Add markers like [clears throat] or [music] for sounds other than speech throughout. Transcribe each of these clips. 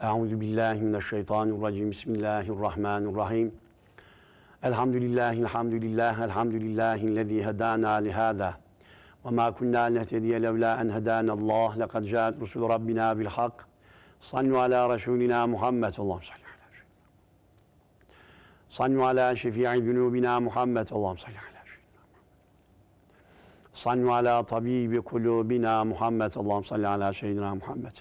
Euzu billahi mineşşeytanirracim. Bismillahirrahmanirrahim. Elhamdülillahi elhamdülillah elhamdülillahi lezî hedâna lihâdâ. Ve mâ kunnâ nehtediye levlâ en Allah. Lekad câet rusulü rabbina bil hak. Sallu ala Rasulina Muhammed. Allah'ım salli ala Sallu ala şefii zunubina Muhammed. Allah'ım salli ala Sallu ala tabibi kulubina Muhammed. Allah'ım salli ala seyyidina Muhammed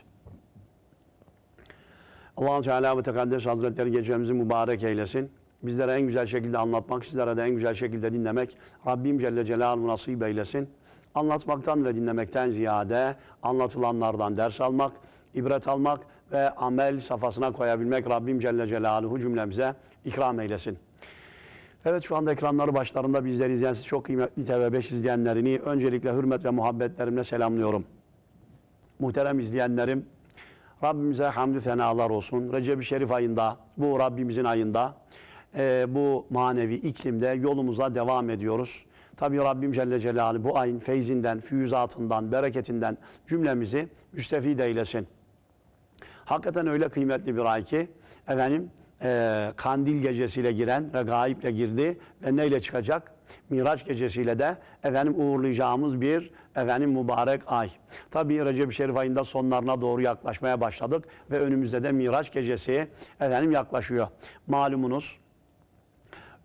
allah Teala ve Tekaddes Hazretleri gecemizi mübarek eylesin. Bizlere en güzel şekilde anlatmak, sizlere de en güzel şekilde dinlemek Rabbim Celle Celaluhu nasip eylesin. Anlatmaktan ve dinlemekten ziyade anlatılanlardan ders almak, ibret almak ve amel safhasına koyabilmek Rabbim Celle Celaluhu cümlemize ikram eylesin. Evet şu anda ekranları başlarında bizleri izleyen siz çok kıymetli TV5 izleyenlerini öncelikle hürmet ve muhabbetlerimle selamlıyorum. Muhterem izleyenlerim, Rabbimize hamdü fenalar olsun. Recep-i Şerif ayında, bu Rabbimizin ayında, e, bu manevi iklimde yolumuza devam ediyoruz. Tabi Rabbim Celle Celaluhu bu ayın feyzinden, füyüzatından, bereketinden cümlemizi müstefid eylesin. Hakikaten öyle kıymetli bir ay ki, efendim, e, kandil gecesiyle giren ve gaiple girdi ve neyle çıkacak? Miraç gecesiyle de efendim uğurlayacağımız bir efendim mübarek ay. Tabi Recep-i Şerif ayında sonlarına doğru yaklaşmaya başladık ve önümüzde de Miraç gecesi efendim yaklaşıyor. Malumunuz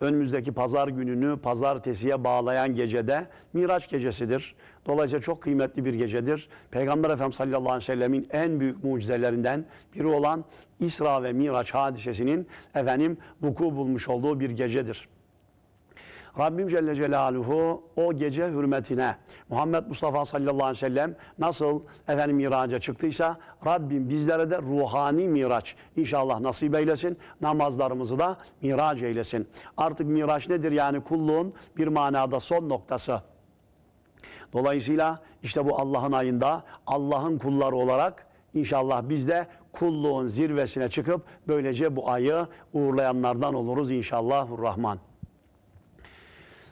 önümüzdeki pazar gününü pazartesiye bağlayan gecede Miraç gecesidir. Dolayısıyla çok kıymetli bir gecedir. Peygamber Efendimiz sallallahu aleyhi ve sellemin en büyük mucizelerinden biri olan İsra ve Miraç hadisesinin efendim vuku bulmuş olduğu bir gecedir. Rabbim Celle Celaluhu o gece hürmetine Muhammed Mustafa sallallahu aleyhi ve sellem nasıl efendim miraca çıktıysa Rabbim bizlere de ruhani miraç inşallah nasip eylesin. Namazlarımızı da miraç eylesin. Artık miraç nedir? Yani kulluğun bir manada son noktası. Dolayısıyla işte bu Allah'ın ayında Allah'ın kulları olarak İnşallah biz de kulluğun zirvesine çıkıp böylece bu ayı uğurlayanlardan oluruz inşallah Rahman.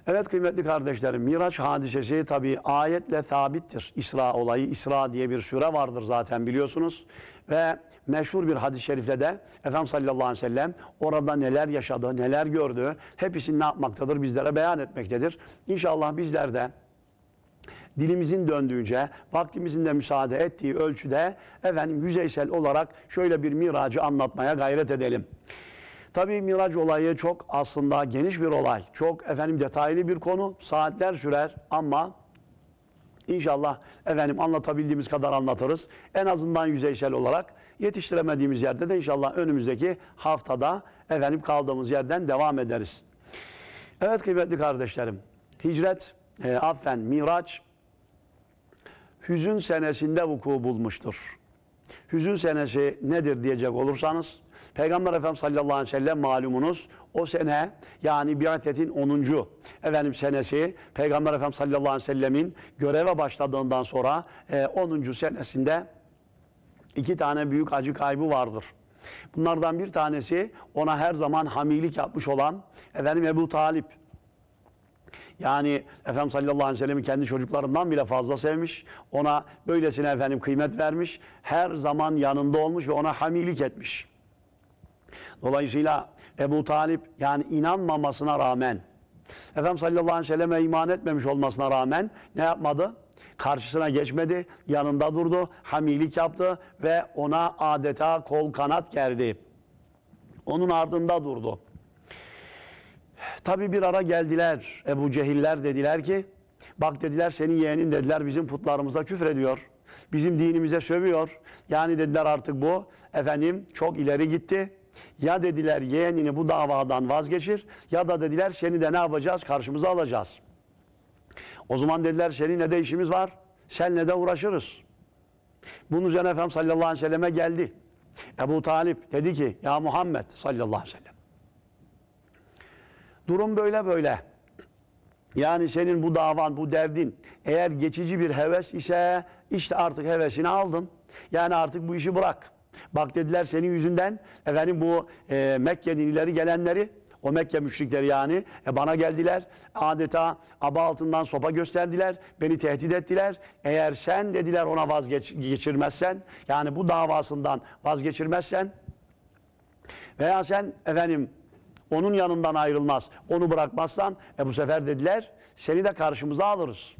Evet kıymetli kardeşlerim Miraç hadisesi tabi ayetle sabittir. İsra olayı İsra diye bir sure vardır zaten biliyorsunuz. Ve meşhur bir hadis-i şerifle de Efendimiz sallallahu aleyhi ve sellem orada neler yaşadı, neler gördü hepsini ne yapmaktadır bizlere beyan etmektedir. İnşallah bizler de dilimizin döndüğünce, vaktimizin de müsaade ettiği ölçüde efendim yüzeysel olarak şöyle bir miracı anlatmaya gayret edelim. Tabii Miraç olayı çok aslında geniş bir olay. Çok efendim detaylı bir konu. Saatler sürer ama inşallah efendim anlatabildiğimiz kadar anlatırız. En azından yüzeysel olarak yetiştiremediğimiz yerde de inşallah önümüzdeki haftada efendim kaldığımız yerden devam ederiz. Evet kıymetli kardeşlerim. Hicret, e, affen, miraç hüzün senesinde vuku bulmuştur. Hüzün senesi nedir diyecek olursanız Peygamber Efendimiz sallallahu aleyhi ve sellem malumunuz o sene yani biatetin 10. efendim senesi Peygamber Efendimiz sallallahu aleyhi ve sellemin göreve başladığından sonra e, 10. senesinde iki tane büyük acı kaybı vardır. Bunlardan bir tanesi ona her zaman hamilik yapmış olan efendim Ebu Talip. Yani Efendim sallallahu aleyhi ve sellem'i kendi çocuklarından bile fazla sevmiş. Ona böylesine efendim kıymet vermiş. Her zaman yanında olmuş ve ona hamilik etmiş. Dolayısıyla Ebu Talip yani inanmamasına rağmen Efendim sallallahu aleyhi ve selleme iman etmemiş olmasına rağmen ne yapmadı? Karşısına geçmedi, yanında durdu, hamilik yaptı ve ona adeta kol kanat gerdi. Onun ardında durdu. Tabi bir ara geldiler Ebu Cehiller dediler ki bak dediler senin yeğenin dediler bizim putlarımıza küfür ediyor. Bizim dinimize sövüyor. Yani dediler artık bu efendim çok ileri gitti ya dediler yeğenini bu davadan vazgeçir ya da dediler seni de ne yapacağız karşımıza alacağız. O zaman dediler seninle de işimiz var senle de uğraşırız. Bunun üzerine Efendim sallallahu aleyhi ve selleme geldi. Ebu Talip dedi ki ya Muhammed sallallahu aleyhi ve sellem. Durum böyle böyle. Yani senin bu davan, bu derdin eğer geçici bir heves ise işte artık hevesini aldın. Yani artık bu işi bırak. Bak dediler senin yüzünden efendim bu e, Mekke'den ileri gelenleri o Mekke müşrikleri yani e, bana geldiler. Adeta aba altından sopa gösterdiler. Beni tehdit ettiler. Eğer sen dediler ona vazgeçirmezsen yani bu davasından vazgeçirmezsen veya sen efendim onun yanından ayrılmaz. Onu bırakmazsan e bu sefer dediler seni de karşımıza alırız.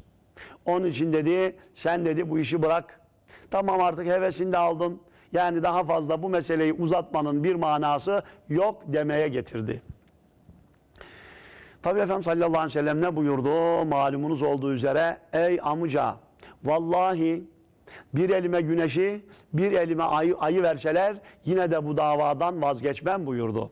Onun için dedi sen dedi bu işi bırak. Tamam artık hevesini de aldın. Yani daha fazla bu meseleyi uzatmanın bir manası yok demeye getirdi. Tabi Efendimiz sallallahu aleyhi ve sellem ne buyurdu? Malumunuz olduğu üzere ey amca vallahi bir elime güneşi bir elime ayı, ayı verseler yine de bu davadan vazgeçmem buyurdu.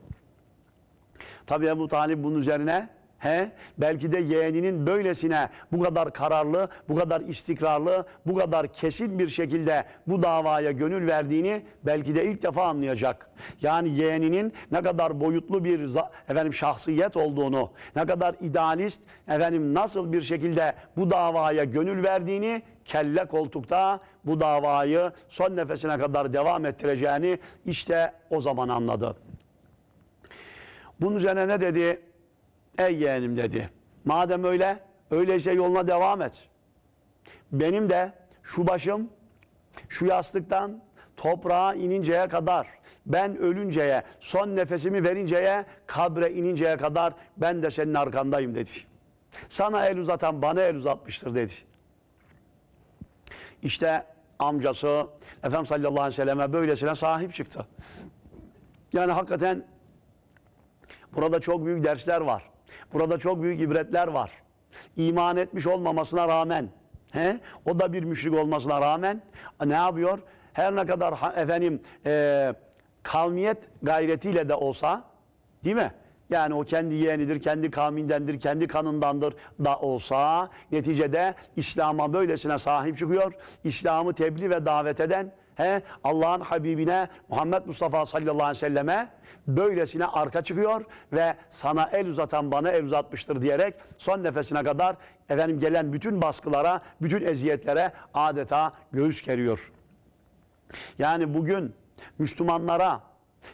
Tabi Ebu Talib bunun üzerine He? Belki de yeğeninin böylesine bu kadar kararlı, bu kadar istikrarlı, bu kadar kesin bir şekilde bu davaya gönül verdiğini belki de ilk defa anlayacak. Yani yeğeninin ne kadar boyutlu bir efendim şahsiyet olduğunu, ne kadar idealist, efendim nasıl bir şekilde bu davaya gönül verdiğini kelle koltukta bu davayı son nefesine kadar devam ettireceğini işte o zaman anladı. Bunun üzerine ne dedi? Ey yeğenim dedi. Madem öyle, öyleyse yoluna devam et. Benim de şu başım, şu yastıktan toprağa ininceye kadar, ben ölünceye, son nefesimi verinceye, kabre ininceye kadar ben de senin arkandayım dedi. Sana el uzatan bana el uzatmıştır dedi. İşte amcası Efendimiz sallallahu aleyhi ve selleme böylesine sahip çıktı. Yani hakikaten burada çok büyük dersler var. Burada çok büyük ibretler var. İman etmiş olmamasına rağmen, he? o da bir müşrik olmasına rağmen ne yapıyor? Her ne kadar efendim e, kavmiyet gayretiyle de olsa, değil mi? Yani o kendi yeğenidir, kendi kavmindendir, kendi kanındandır da olsa neticede İslam'a böylesine sahip çıkıyor. İslam'ı tebliğ ve davet eden He, Allah'ın Habibine Muhammed Mustafa sallallahu aleyhi ve selleme böylesine arka çıkıyor ve sana el uzatan bana el uzatmıştır diyerek son nefesine kadar efendim gelen bütün baskılara, bütün eziyetlere adeta göğüs geriyor. Yani bugün Müslümanlara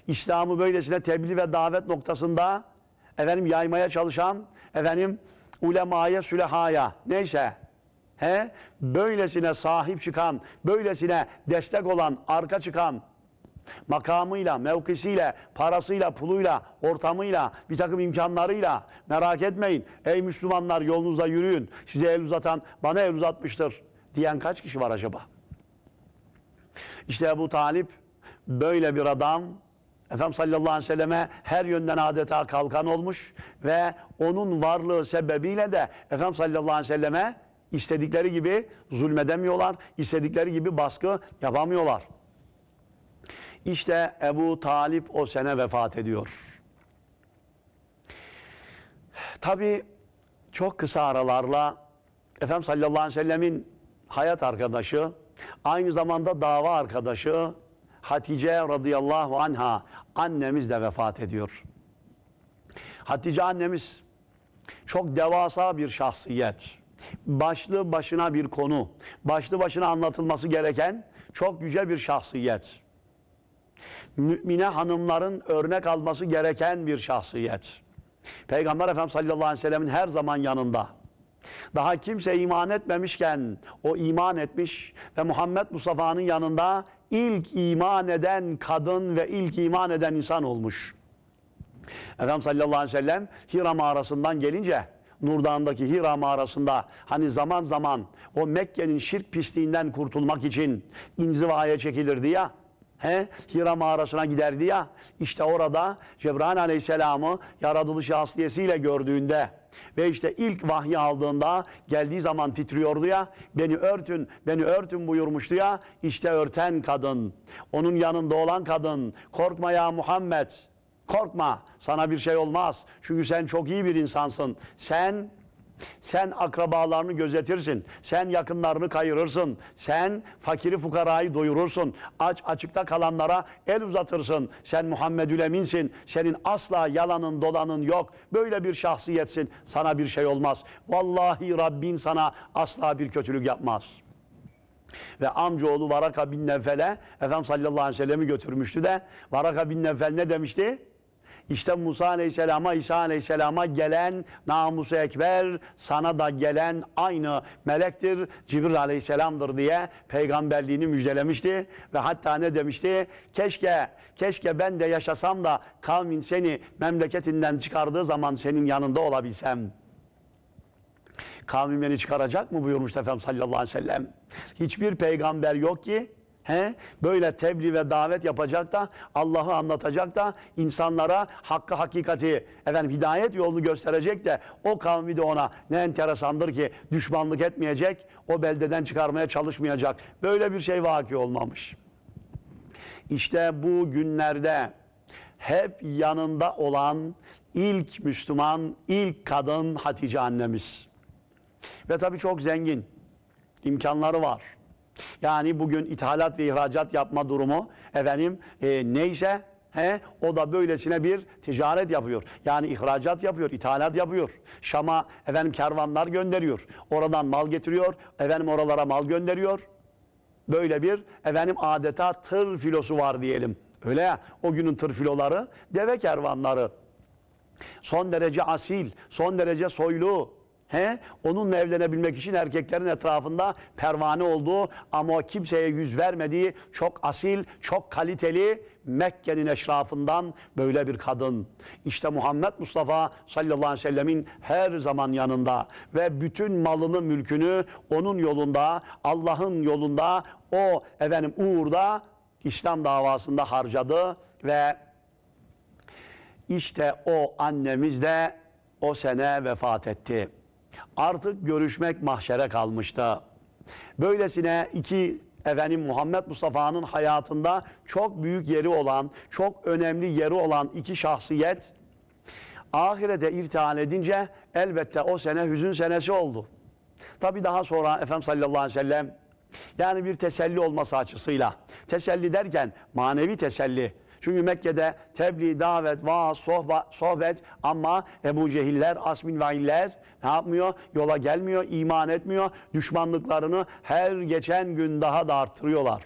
İslam'ı böylesine tebliğ ve davet noktasında efendim yaymaya çalışan efendim ulemaya, sülehaya neyse He? Böylesine sahip çıkan, böylesine destek olan, arka çıkan, makamıyla, mevkisiyle, parasıyla, puluyla, ortamıyla, bir takım imkanlarıyla merak etmeyin. Ey Müslümanlar yolunuzda yürüyün. Size el uzatan bana el uzatmıştır diyen kaç kişi var acaba? İşte bu Talip böyle bir adam Efendimiz sallallahu aleyhi ve selleme her yönden adeta kalkan olmuş ve onun varlığı sebebiyle de Efendimiz sallallahu aleyhi ve selleme İstedikleri gibi zulmedemiyorlar, istedikleri gibi baskı yapamıyorlar. İşte Ebu Talip o sene vefat ediyor. Tabi çok kısa aralarla Efendimiz sallallahu aleyhi ve sellemin hayat arkadaşı, aynı zamanda dava arkadaşı Hatice radıyallahu anha annemiz de vefat ediyor. Hatice annemiz çok devasa bir şahsiyet başlı başına bir konu, başlı başına anlatılması gereken çok yüce bir şahsiyet. Mümine hanımların örnek alması gereken bir şahsiyet. Peygamber Efendimiz sallallahu aleyhi ve sellemin her zaman yanında. Daha kimse iman etmemişken o iman etmiş ve Muhammed Mustafa'nın yanında ilk iman eden kadın ve ilk iman eden insan olmuş. Efendimiz sallallahu aleyhi ve sellem Hira mağarasından gelince Nurdağ'ındaki Hira mağarasında hani zaman zaman o Mekke'nin şirk pisliğinden kurtulmak için inzivaya çekilirdi ya. He? Hira mağarasına giderdi ya. işte orada Cebrail aleyhisselamı yaratılış asliyesiyle gördüğünde ve işte ilk vahyi aldığında geldiği zaman titriyordu ya. Beni örtün, beni örtün buyurmuştu ya. işte örten kadın, onun yanında olan kadın. Korkma ya Muhammed. Korkma sana bir şey olmaz. Çünkü sen çok iyi bir insansın. Sen sen akrabalarını gözetirsin. Sen yakınlarını kayırırsın. Sen fakiri fukarayı doyurursun. Aç açıkta kalanlara el uzatırsın. Sen Muhammedül Emin'sin. Senin asla yalanın dolanın yok. Böyle bir şahsiyetsin. Sana bir şey olmaz. Vallahi Rabbin sana asla bir kötülük yapmaz.'' Ve amcaoğlu Varaka bin Nefel'e Efendimiz sallallahu aleyhi ve sellem'i götürmüştü de Varaka bin Nefel ne demişti? İşte Musa Aleyhisselam'a, İsa Aleyhisselam'a gelen namusu ekber, sana da gelen aynı melektir, Cibril Aleyhisselam'dır diye peygamberliğini müjdelemişti. Ve hatta ne demişti? Keşke, keşke ben de yaşasam da kavmin seni memleketinden çıkardığı zaman senin yanında olabilsem.'' kavmim beni çıkaracak mı buyurmuş Efendimiz sallallahu aleyhi ve sellem. Hiçbir peygamber yok ki He? Böyle tebliğ ve davet yapacak da Allah'ı anlatacak da insanlara hakkı hakikati efendim hidayet yolunu gösterecek de o kavmi de ona ne enteresandır ki düşmanlık etmeyecek o beldeden çıkarmaya çalışmayacak. Böyle bir şey vaki olmamış. İşte bu günlerde hep yanında olan ilk Müslüman, ilk kadın Hatice annemiz. Ve tabii çok zengin, imkanları var. Yani bugün ithalat ve ihracat yapma durumu efendim e, neyse He? O da böylesine bir ticaret yapıyor. Yani ihracat yapıyor, ithalat yapıyor. Şam'a efendim kervanlar gönderiyor. Oradan mal getiriyor, efendim oralara mal gönderiyor. Böyle bir efendim adeta tır filosu var diyelim. Öyle ya, o günün tır filoları, deve kervanları. Son derece asil, son derece soylu, He? Onunla evlenebilmek için erkeklerin etrafında pervane olduğu ama kimseye yüz vermediği çok asil, çok kaliteli Mekke'nin eşrafından böyle bir kadın. İşte Muhammed Mustafa sallallahu aleyhi ve sellemin her zaman yanında ve bütün malını, mülkünü onun yolunda, Allah'ın yolunda, o efendim uğurda İslam davasında harcadı ve işte o annemiz de o sene vefat etti. Artık görüşmek mahşere kalmıştı. Böylesine iki efendim Muhammed Mustafa'nın hayatında çok büyük yeri olan, çok önemli yeri olan iki şahsiyet ahirete irtihal edince elbette o sene hüzün senesi oldu. Tabi daha sonra Efendimiz sallallahu aleyhi ve sellem yani bir teselli olması açısıyla teselli derken manevi teselli çünkü Mekke'de tebliğ, davet, vaaz, sohba, sohbet ama Ebu Cehiller, Asmin Vailler ne yapmıyor? Yola gelmiyor, iman etmiyor. Düşmanlıklarını her geçen gün daha da arttırıyorlar.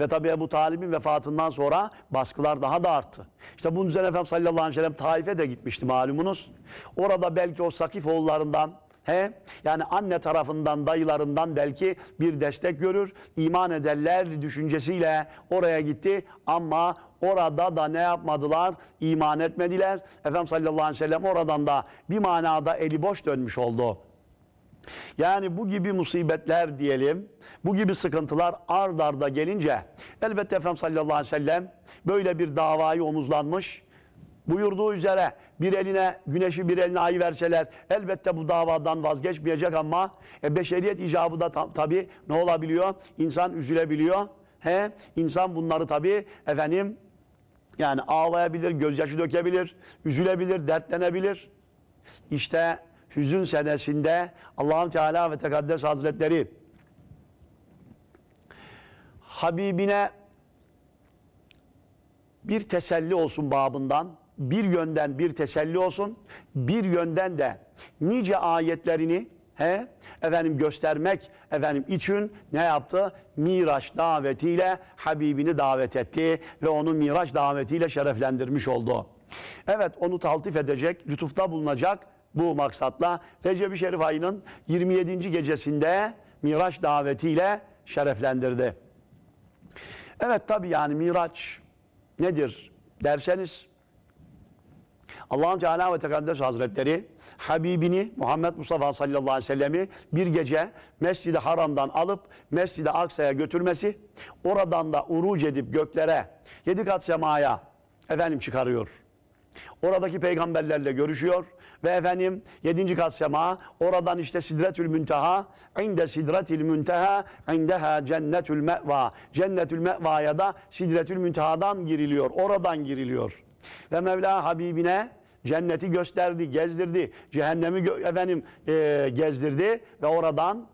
Ve tabi Ebu Talib'in vefatından sonra baskılar daha da arttı. İşte bunun üzerine Efendimiz sallallahu aleyhi ve sellem Taif'e de gitmişti malumunuz. Orada belki o Sakif oğullarından He? Yani anne tarafından, dayılarından belki bir destek görür. İman ederler düşüncesiyle oraya gitti ama orada da ne yapmadılar? İman etmediler. Efendimiz sallallahu aleyhi ve sellem oradan da bir manada eli boş dönmüş oldu. Yani bu gibi musibetler diyelim, bu gibi sıkıntılar ard arda gelince elbette Efendimiz sallallahu aleyhi ve sellem böyle bir davayı omuzlanmış, buyurduğu üzere bir eline güneşi bir eline ay verseler elbette bu davadan vazgeçmeyecek ama e, beşeriyet icabı da ta, tabi ne olabiliyor? İnsan üzülebiliyor. He? İnsan bunları tabi efendim yani ağlayabilir, gözyaşı dökebilir, üzülebilir, dertlenebilir. İşte hüzün senesinde Allah'ın Teala ve Tekaddes Hazretleri Habibine bir teselli olsun babından bir yönden bir teselli olsun, bir yönden de nice ayetlerini he, efendim göstermek efendim için ne yaptı? Miraç davetiyle Habibini davet etti ve onu Miraç davetiyle şereflendirmiş oldu. Evet onu taltif edecek, lütufta bulunacak bu maksatla Recep-i Şerif ayının 27. gecesinde Miraç davetiyle şereflendirdi. Evet tabi yani Miraç nedir derseniz Allah'ın Teala ve Tekaddes Hazretleri Habibini Muhammed Mustafa sallallahu aleyhi ve sellemi bir gece Mescid-i Haram'dan alıp Mescid-i Aksa'ya götürmesi oradan da uruc edip göklere yedi kat semaya efendim çıkarıyor. Oradaki peygamberlerle görüşüyor ve efendim yedinci kat sema oradan işte Sidretül Münteha inde Sidretil Münteha indeha Cennetül Me'va Cennetül Me'va'ya da Sidretül Münteha'dan giriliyor oradan giriliyor. Ve Mevla Habibine cenneti gösterdi, gezdirdi. Cehennemi efendim e, gezdirdi ve oradan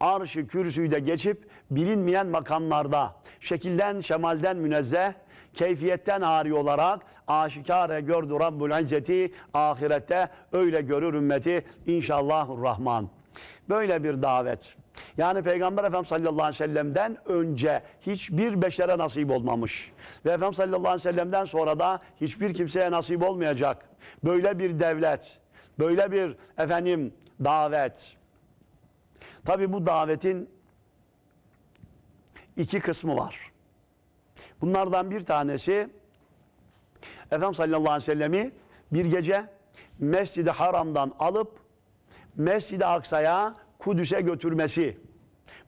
arşı kürsüyü de geçip bilinmeyen makamlarda şekilden şemalden münezzeh keyfiyetten hariye olarak aşikare gördü Rabbul İzzeti ahirette öyle görür ümmeti inşallah rahman. Böyle bir davet. Yani Peygamber Efendimiz sallallahu aleyhi ve sellem'den önce hiçbir beşere nasip olmamış. Ve Efendimiz sallallahu aleyhi ve sellem'den sonra da hiçbir kimseye nasip olmayacak. Böyle bir devlet, böyle bir efendim davet. Tabi bu davetin iki kısmı var. Bunlardan bir tanesi Efendimiz sallallahu aleyhi ve sellemi bir gece Mescid-i Haram'dan alıp Mescid-i Aksa'ya Kudüs'e götürmesi.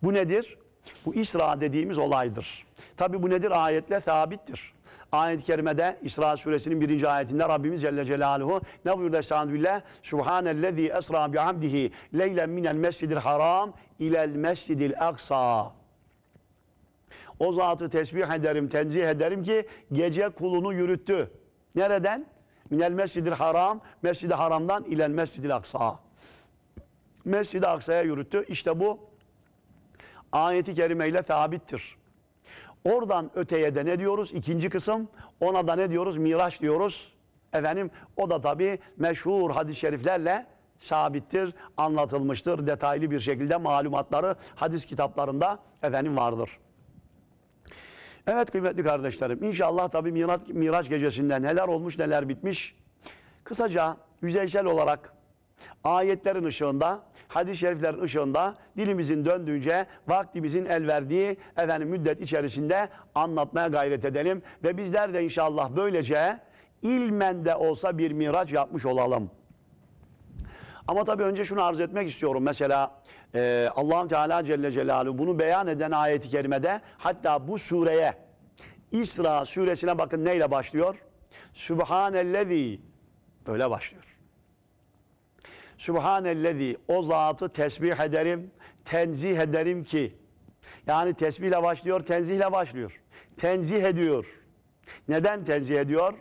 Bu nedir? Bu İsra dediğimiz olaydır. Tabi bu nedir? Ayetle sabittir. Ayet-i Kerime'de İsra suresinin birinci ayetinde Rabbimiz Celle Celaluhu ne buyurdu Estaizu Billah? Subhanellezi esra bihamdihi leylen minel mescidil haram ilel mescidil aksa. O zatı tesbih ederim, tenzih ederim ki gece kulunu yürüttü. Nereden? Minel mescidil haram, mescidi haramdan ilel mescidil aksa. Mescid-i Aksa'ya yürüttü. İşte bu ayeti kerimeyle sabittir. Oradan öteye de ne diyoruz? İkinci kısım. Ona da ne diyoruz? Miraç diyoruz. Efendim o da tabii meşhur hadis-i şeriflerle sabittir, anlatılmıştır. Detaylı bir şekilde malumatları hadis kitaplarında efendim vardır. Evet kıymetli kardeşlerim inşallah tabi Miraç, Miraç gecesinden neler olmuş neler bitmiş. Kısaca yüzeysel olarak Ayetlerin ışığında, hadis-i şeriflerin ışığında dilimizin döndüğünce vaktimizin el verdiği efendim, müddet içerisinde anlatmaya gayret edelim. Ve bizler de inşallah böylece ilmen de olsa bir miraç yapmış olalım. Ama tabii önce şunu arz etmek istiyorum. Mesela e, allah Teala Celle Celaluhu bunu beyan eden ayeti kerimede hatta bu sureye İsra suresine bakın neyle başlıyor? Sübhanellezi öyle başlıyor. Sübhanellezi o zatı tesbih ederim, tenzih ederim ki. Yani tesbihle başlıyor, tenzihle başlıyor. Tenzih ediyor. Neden tenzih ediyor?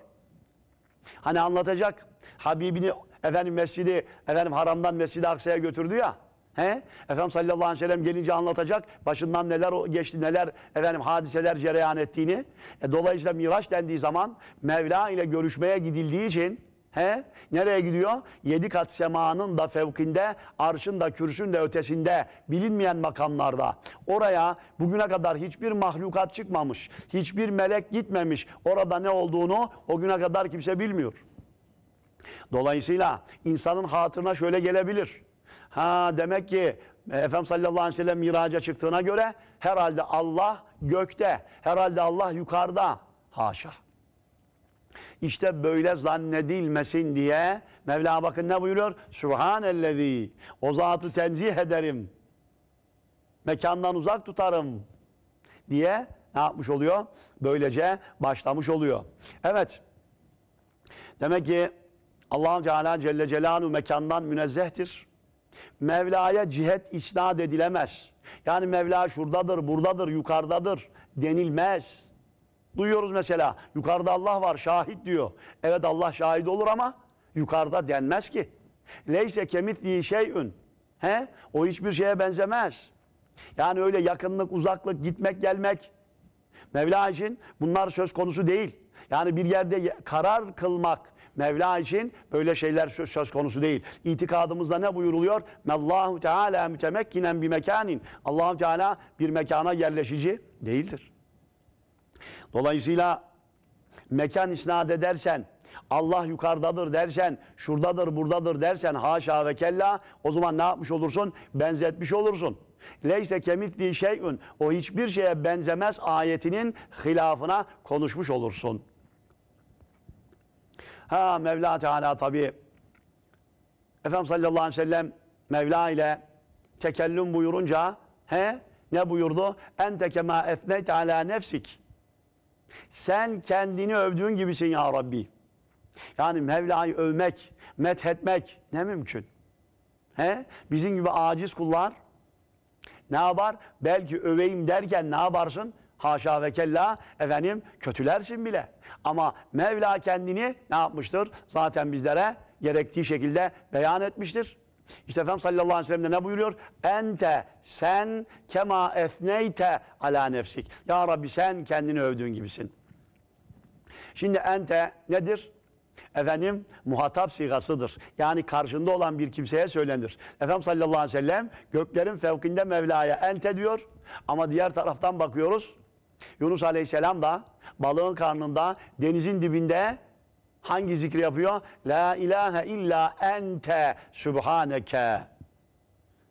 Hani anlatacak. Habibini efendim mescidi, efendim haramdan mescidi aksaya götürdü ya. He? Efendim sallallahu aleyhi ve sellem gelince anlatacak başından neler geçti neler efendim hadiseler cereyan ettiğini. E, dolayısıyla Miraç dendiği zaman Mevla ile görüşmeye gidildiği için He? Nereye gidiyor? Yedi kat semanın da fevkinde, arşın da kürsün de ötesinde, bilinmeyen makamlarda. Oraya bugüne kadar hiçbir mahlukat çıkmamış, hiçbir melek gitmemiş. Orada ne olduğunu o güne kadar kimse bilmiyor. Dolayısıyla insanın hatırına şöyle gelebilir. Ha demek ki e, Efendimiz sallallahu aleyhi ve sellem miraca çıktığına göre herhalde Allah gökte, herhalde Allah yukarıda. Haşa. İşte böyle zannedilmesin diye Mevla bakın ne buyuruyor? Sübhanellezi o zatı tenzih ederim. Mekandan uzak tutarım diye ne yapmış oluyor? Böylece başlamış oluyor. Evet. Demek ki allah Teala Celle Celaluhu mekandan münezzehtir. Mevla'ya cihet isnat edilemez. Yani Mevla şuradadır, buradadır, yukarıdadır denilmez. Duyuyoruz mesela yukarıda Allah var şahit diyor. Evet Allah şahit olur ama yukarıda denmez ki. Leyse kemitliği şeyün. He? O hiçbir şeye benzemez. Yani öyle yakınlık, uzaklık, gitmek, gelmek. Mevla için bunlar söz konusu değil. Yani bir yerde karar kılmak Mevla için böyle şeyler söz, söz konusu değil. İtikadımızda ne buyuruluyor? Mellahu Teala mütemekkinen bir mekanin. Allahu Teala bir mekana yerleşici değildir. Dolayısıyla mekan isnat edersen, Allah yukarıdadır dersen, şuradadır, buradadır dersen haşa ve kella o zaman ne yapmış olursun? Benzetmiş olursun. Leyse kemitli şeyün o hiçbir şeye benzemez ayetinin hilafına konuşmuş olursun. Ha Mevla Teala tabi Efendim sallallahu aleyhi ve sellem Mevla ile tekellüm buyurunca he ne buyurdu? Ente kema etneyt ala nefsik. Sen kendini övdüğün gibisin ya Rabbi. Yani Mevla'yı övmek, methetmek ne mümkün? He? Bizim gibi aciz kullar ne yapar? Belki öveyim derken ne yaparsın? Haşa ve kella efendim kötülersin bile. Ama Mevla kendini ne yapmıştır? Zaten bizlere gerektiği şekilde beyan etmiştir. İşte Efendimiz sallallahu aleyhi ve sellem de ne buyuruyor? Ente sen kema efneyte ala nefsik. Ya Rabbi sen kendini övdüğün gibisin. Şimdi ente nedir? Efendim muhatap sigasıdır. Yani karşında olan bir kimseye söylenir. Efendim sallallahu aleyhi ve sellem göklerin fevkinde Mevla'ya ente diyor. Ama diğer taraftan bakıyoruz. Yunus aleyhisselam da balığın karnında denizin dibinde Hangi zikri yapıyor? La ilahe illa ente sübhaneke.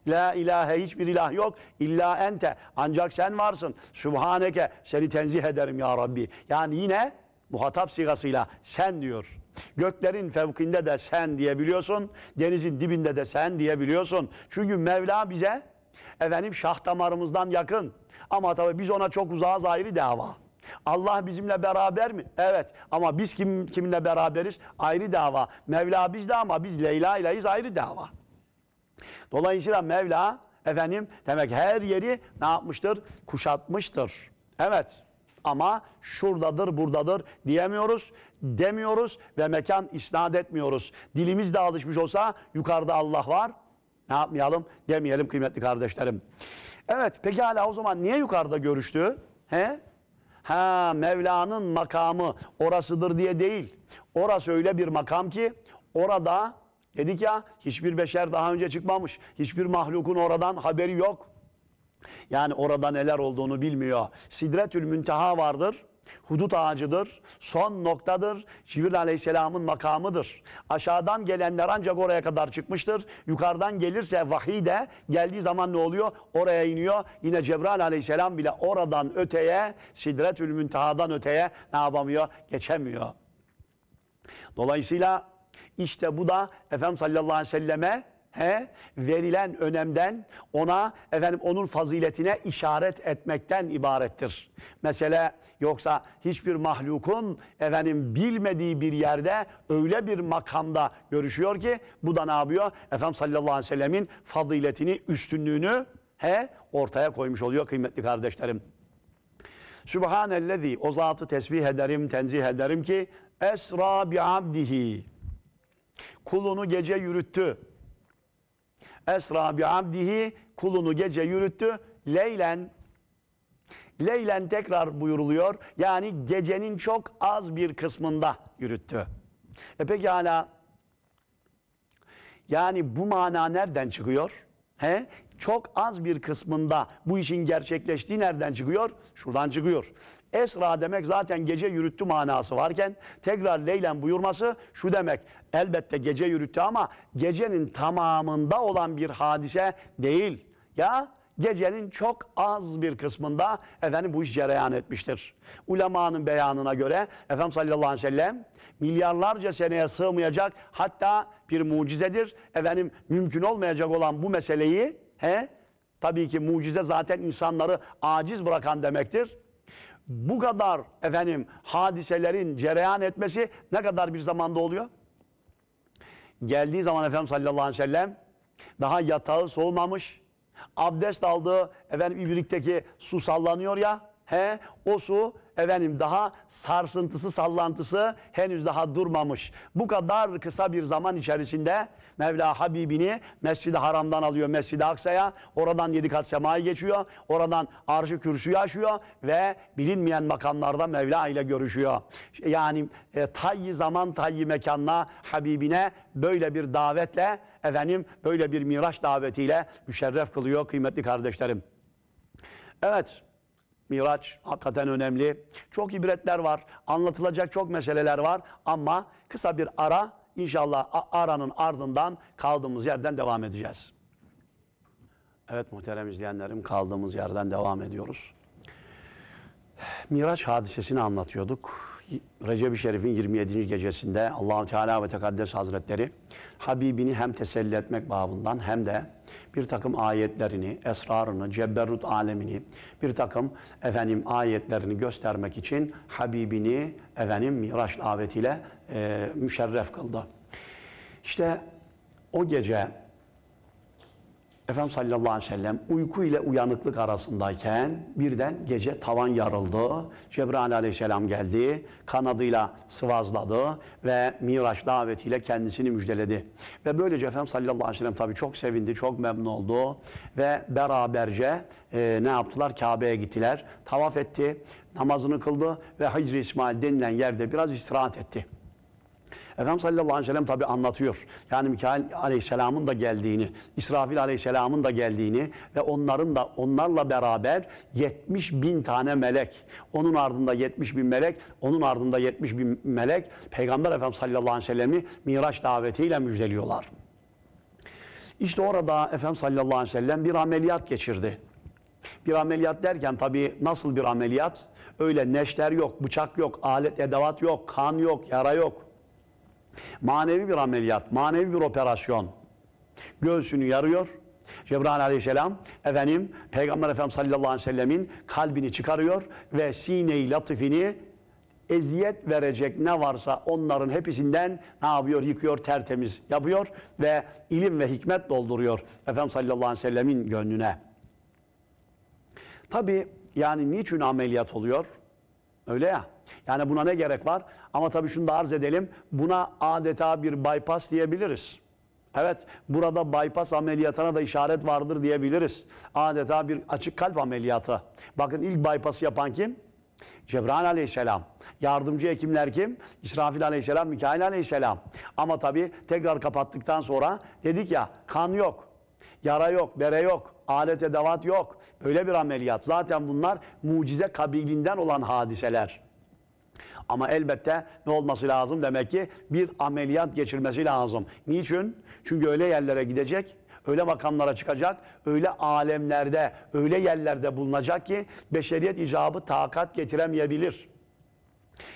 La ilahe hiçbir ilah yok. illa ente. Ancak sen varsın. Sübhaneke. Seni tenzih ederim ya Rabbi. Yani yine muhatap sigasıyla sen diyor. Göklerin fevkinde de sen diyebiliyorsun. Denizin dibinde de sen diyebiliyorsun. Çünkü Mevla bize efendim şah damarımızdan yakın. Ama tabii biz ona çok uzağa zahiri dava. Allah bizimle beraber mi? Evet. Ama biz kim, kimle beraberiz? Ayrı dava. Mevla bizde ama biz Leyla ileyiz ayrı dava. Dolayısıyla Mevla efendim demek her yeri ne yapmıştır? Kuşatmıştır. Evet. Ama şuradadır, buradadır diyemiyoruz, demiyoruz ve mekan isnat etmiyoruz. Dilimiz de alışmış olsa yukarıda Allah var. Ne yapmayalım? Demeyelim kıymetli kardeşlerim. Evet pekala o zaman niye yukarıda görüştü? He? ha Mevla'nın makamı orasıdır diye değil. Orası öyle bir makam ki orada dedik ya hiçbir beşer daha önce çıkmamış. Hiçbir mahlukun oradan haberi yok. Yani orada neler olduğunu bilmiyor. Sidretül Münteha vardır hudut ağacıdır, son noktadır, Cibril Aleyhisselam'ın makamıdır. Aşağıdan gelenler ancak oraya kadar çıkmıştır. Yukarıdan gelirse vahiy de geldiği zaman ne oluyor? Oraya iniyor. Yine Cebrail Aleyhisselam bile oradan öteye, Sidretül Münteha'dan öteye ne yapamıyor? Geçemiyor. Dolayısıyla işte bu da Efendimiz sallallahu aleyhi ve selleme He? Verilen önemden ona efendim onun faziletine işaret etmekten ibarettir. Mesele yoksa hiçbir mahlukun efendim bilmediği bir yerde öyle bir makamda görüşüyor ki bu da ne yapıyor? Efendim sallallahu aleyhi ve sellemin faziletini, üstünlüğünü he ortaya koymuş oluyor kıymetli kardeşlerim. Sübhanellezi o zatı tesbih ederim, tenzih ederim ki esra bi abdihi. Kulunu gece yürüttü Esra bi abdihi kulunu gece yürüttü. Leylen Leylen tekrar buyuruluyor. Yani gecenin çok az bir kısmında yürüttü. E hala yani bu mana nereden çıkıyor? He? çok az bir kısmında bu işin gerçekleştiği nereden çıkıyor? Şuradan çıkıyor. Esra demek zaten gece yürüttü manası varken tekrar leylen buyurması şu demek. Elbette gece yürüttü ama gecenin tamamında olan bir hadise değil. Ya gecenin çok az bir kısmında efendim bu iş cereyan etmiştir. Ulemanın beyanına göre Efendim sallallahu aleyhi ve sellem milyarlarca seneye sığmayacak hatta bir mucizedir. Efendim mümkün olmayacak olan bu meseleyi He? Tabii ki mucize zaten insanları aciz bırakan demektir. Bu kadar efendim hadiselerin cereyan etmesi ne kadar bir zamanda oluyor? Geldiği zaman Efendim sallallahu aleyhi ve sellem daha yatağı soğumamış. Abdest aldığı efendim ibrikteki su sallanıyor ya. He, o su efendim daha sarsıntısı, sallantısı henüz daha durmamış. Bu kadar kısa bir zaman içerisinde Mevla Habibini Mescid-i Haram'dan alıyor Mescid-i Aksa'ya. Oradan yedi kat semaya geçiyor. Oradan arşı kürsüyü aşıyor ve bilinmeyen makamlarda Mevla ile görüşüyor. Yani e, tayyi zaman tayyi mekanla Habibine böyle bir davetle efendim böyle bir miraç davetiyle müşerref kılıyor kıymetli kardeşlerim. Evet. Miraç hakikaten önemli. Çok ibretler var. Anlatılacak çok meseleler var. Ama kısa bir ara inşallah aranın ardından kaldığımız yerden devam edeceğiz. Evet muhterem izleyenlerim kaldığımız yerden devam ediyoruz. Miraç hadisesini anlatıyorduk. Recep-i Şerif'in 27. gecesinde Allah Teala ve Tekaddes Hazretleri Habibini hem teselli etmek babından hem de bir takım ayetlerini, esrarını, cebberut alemini, bir takım efendim ayetlerini göstermek için Habibini efendim Miraç davetiyle e, müşerref kıldı. İşte o gece Efendimiz sallallahu aleyhi ve sellem uyku ile uyanıklık arasındayken birden gece tavan yarıldı. Cebrail aleyhisselam geldi, kanadıyla sıvazladı ve Miraç davetiyle kendisini müjdeledi. Ve böylece Efendimiz sallallahu aleyhi ve sellem tabii çok sevindi, çok memnun oldu ve beraberce e, ne yaptılar? Kabe'ye gittiler, tavaf etti, namazını kıldı ve Hicri İsmail denilen yerde biraz istirahat etti. Efendimiz sallallahu aleyhi ve sellem tabi anlatıyor. Yani Mikail aleyhisselamın da geldiğini, İsrafil aleyhisselamın da geldiğini ve onların da onlarla beraber 70 bin tane melek, onun ardında 70 bin melek, onun ardında 70 bin melek Peygamber Efendimiz sallallahu aleyhi ve sellemi Miraç davetiyle müjdeliyorlar. İşte orada Efendim sallallahu aleyhi ve sellem bir ameliyat geçirdi. Bir ameliyat derken tabii nasıl bir ameliyat? Öyle neşter yok, bıçak yok, alet edevat yok, kan yok, yara yok. Manevi bir ameliyat, manevi bir operasyon. Göğsünü yarıyor. Cebrail aleyhisselam efendim Peygamber Efendimiz sallallahu aleyhi ve sellemin kalbini çıkarıyor ve sineyi latifini eziyet verecek ne varsa onların hepsinden ne yapıyor? Yıkıyor, tertemiz yapıyor ve ilim ve hikmet dolduruyor Efendimiz sallallahu aleyhi ve sellemin gönlüne. Tabi yani niçin ameliyat oluyor? Öyle ya. Yani buna ne gerek var? Ama tabii şunu da arz edelim. Buna adeta bir bypass diyebiliriz. Evet burada bypass ameliyatına da işaret vardır diyebiliriz. Adeta bir açık kalp ameliyatı. Bakın ilk bypass'ı yapan kim? Cebrail aleyhisselam. Yardımcı hekimler kim? İsrafil aleyhisselam, Mikail aleyhisselam. Ama tabii tekrar kapattıktan sonra dedik ya kan yok, yara yok, bere yok, alet edevat yok. Böyle bir ameliyat. Zaten bunlar mucize kabilinden olan hadiseler. Ama elbette ne olması lazım? Demek ki bir ameliyat geçirmesi lazım. Niçin? Çünkü öyle yerlere gidecek, öyle makamlara çıkacak, öyle alemlerde, öyle yerlerde bulunacak ki beşeriyet icabı takat getiremeyebilir.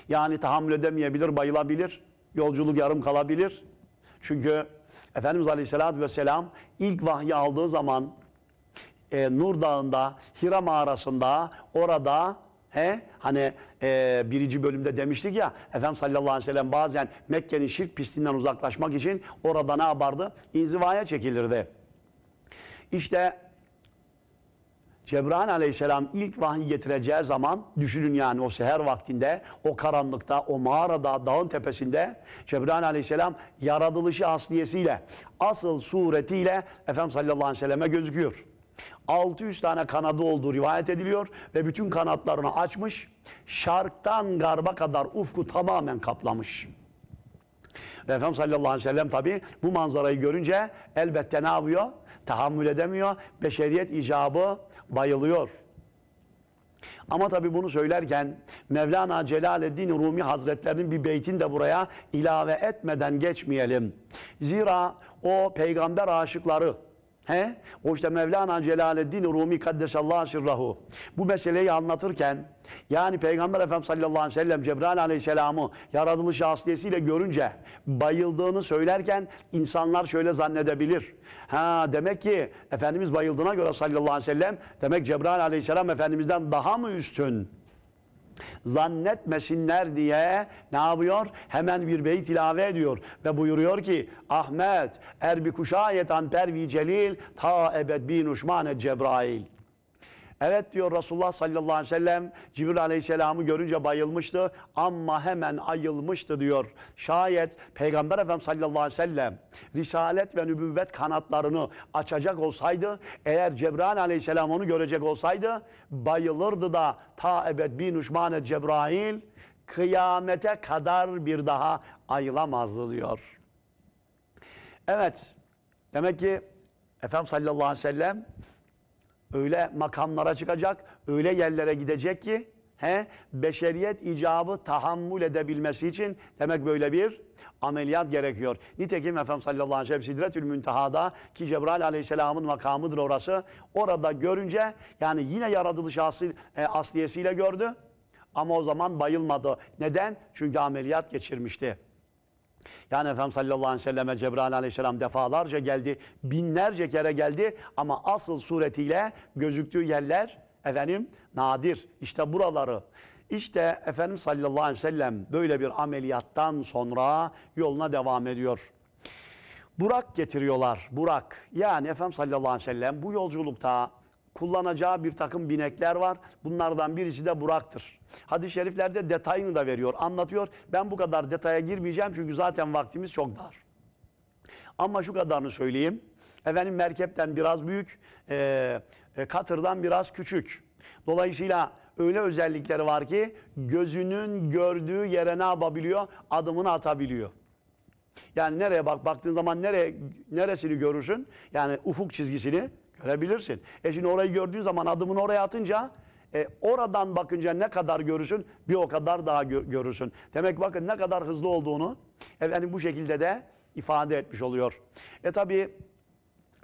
Yani tahammül edemeyebilir, bayılabilir, yolculuk yarım kalabilir. Çünkü Efendimiz Aleyhisselatü Vesselam ilk vahyi aldığı zaman e, Nur Dağı'nda, Hira mağarasında orada He? Hani e, birinci bölümde demiştik ya Efendimiz sallallahu aleyhi ve sellem bazen Mekke'nin şirk pisliğinden uzaklaşmak için orada ne yapardı? İnzivaya çekilirdi. İşte Cebrail aleyhisselam ilk vahyi getireceği zaman düşünün yani o seher vaktinde o karanlıkta o mağarada dağın tepesinde Cebrail aleyhisselam yaratılışı asliyesiyle asıl suretiyle Efendimiz sallallahu aleyhi ve selleme gözüküyor. 600 tane kanadı olduğu rivayet ediliyor ve bütün kanatlarını açmış. Şarktan garba kadar ufku tamamen kaplamış. Ve Efendimiz sallallahu aleyhi ve sellem tabi bu manzarayı görünce elbette ne yapıyor? Tahammül edemiyor. Beşeriyet icabı bayılıyor. Ama tabi bunu söylerken Mevlana Celaleddin Rumi Hazretlerinin bir beytini de buraya ilave etmeden geçmeyelim. Zira o peygamber aşıkları He? O işte Mevlana Celaleddin Rumi Kaddesallahu sirrahu. Bu meseleyi anlatırken yani Peygamber Efendimiz sallallahu aleyhi ve sellem Cebrail aleyhisselamı yaratılış şahsiyetiyle görünce bayıldığını söylerken insanlar şöyle zannedebilir. Ha demek ki Efendimiz bayıldığına göre sallallahu aleyhi ve sellem demek Cebrail aleyhisselam Efendimiz'den daha mı üstün? zannetmesinler diye ne yapıyor? Hemen bir beyt ilave ediyor ve buyuruyor ki Ahmet erbi kuşayet an pervi celil ta ebed bin uşmane Cebrail. Evet diyor Resulullah sallallahu aleyhi ve sellem Cibril aleyhisselamı görünce bayılmıştı ama hemen ayılmıştı diyor. Şayet Peygamber Efendimiz sallallahu aleyhi ve sellem risalet ve nübüvvet kanatlarını açacak olsaydı eğer Cebrail aleyhisselam onu görecek olsaydı bayılırdı da ta ebed bin uşmane Cebrail kıyamete kadar bir daha ayılamazdı diyor. Evet demek ki Efendimiz sallallahu aleyhi ve sellem öyle makamlara çıkacak, öyle yerlere gidecek ki he, beşeriyet icabı tahammül edebilmesi için demek böyle bir ameliyat gerekiyor. Nitekim Efendimiz sallallahu aleyhi ve sellem Sidretül Münteha'da ki Cebrail aleyhisselamın makamıdır orası. Orada görünce yani yine yaratılış asli, e, asliyesiyle gördü ama o zaman bayılmadı. Neden? Çünkü ameliyat geçirmişti. Yani Efendimiz sallallahu aleyhi ve selleme Cebrail aleyhisselam defalarca geldi, binlerce kere geldi ama asıl suretiyle gözüktüğü yerler efendim nadir. İşte buraları işte Efendimiz sallallahu aleyhi ve sellem böyle bir ameliyattan sonra yoluna devam ediyor. Burak getiriyorlar, Burak. Yani Efendimiz sallallahu aleyhi ve sellem bu yolculukta kullanacağı bir takım binekler var. Bunlardan birisi de Burak'tır. Hadis-i şeriflerde detayını da veriyor, anlatıyor. Ben bu kadar detaya girmeyeceğim çünkü zaten vaktimiz çok dar. Ama şu kadarını söyleyeyim. Efendim merkepten biraz büyük, e, e, katırdan biraz küçük. Dolayısıyla öyle özellikleri var ki gözünün gördüğü yere ne yapabiliyor? Adımını atabiliyor. Yani nereye bak baktığın zaman nereye neresini görürsün? Yani ufuk çizgisini Görebilirsin. E şimdi orayı gördüğün zaman adımını oraya atınca e, oradan bakınca ne kadar görürsün bir o kadar daha görürsün. Demek bakın ne kadar hızlı olduğunu efendim bu şekilde de ifade etmiş oluyor. E tabi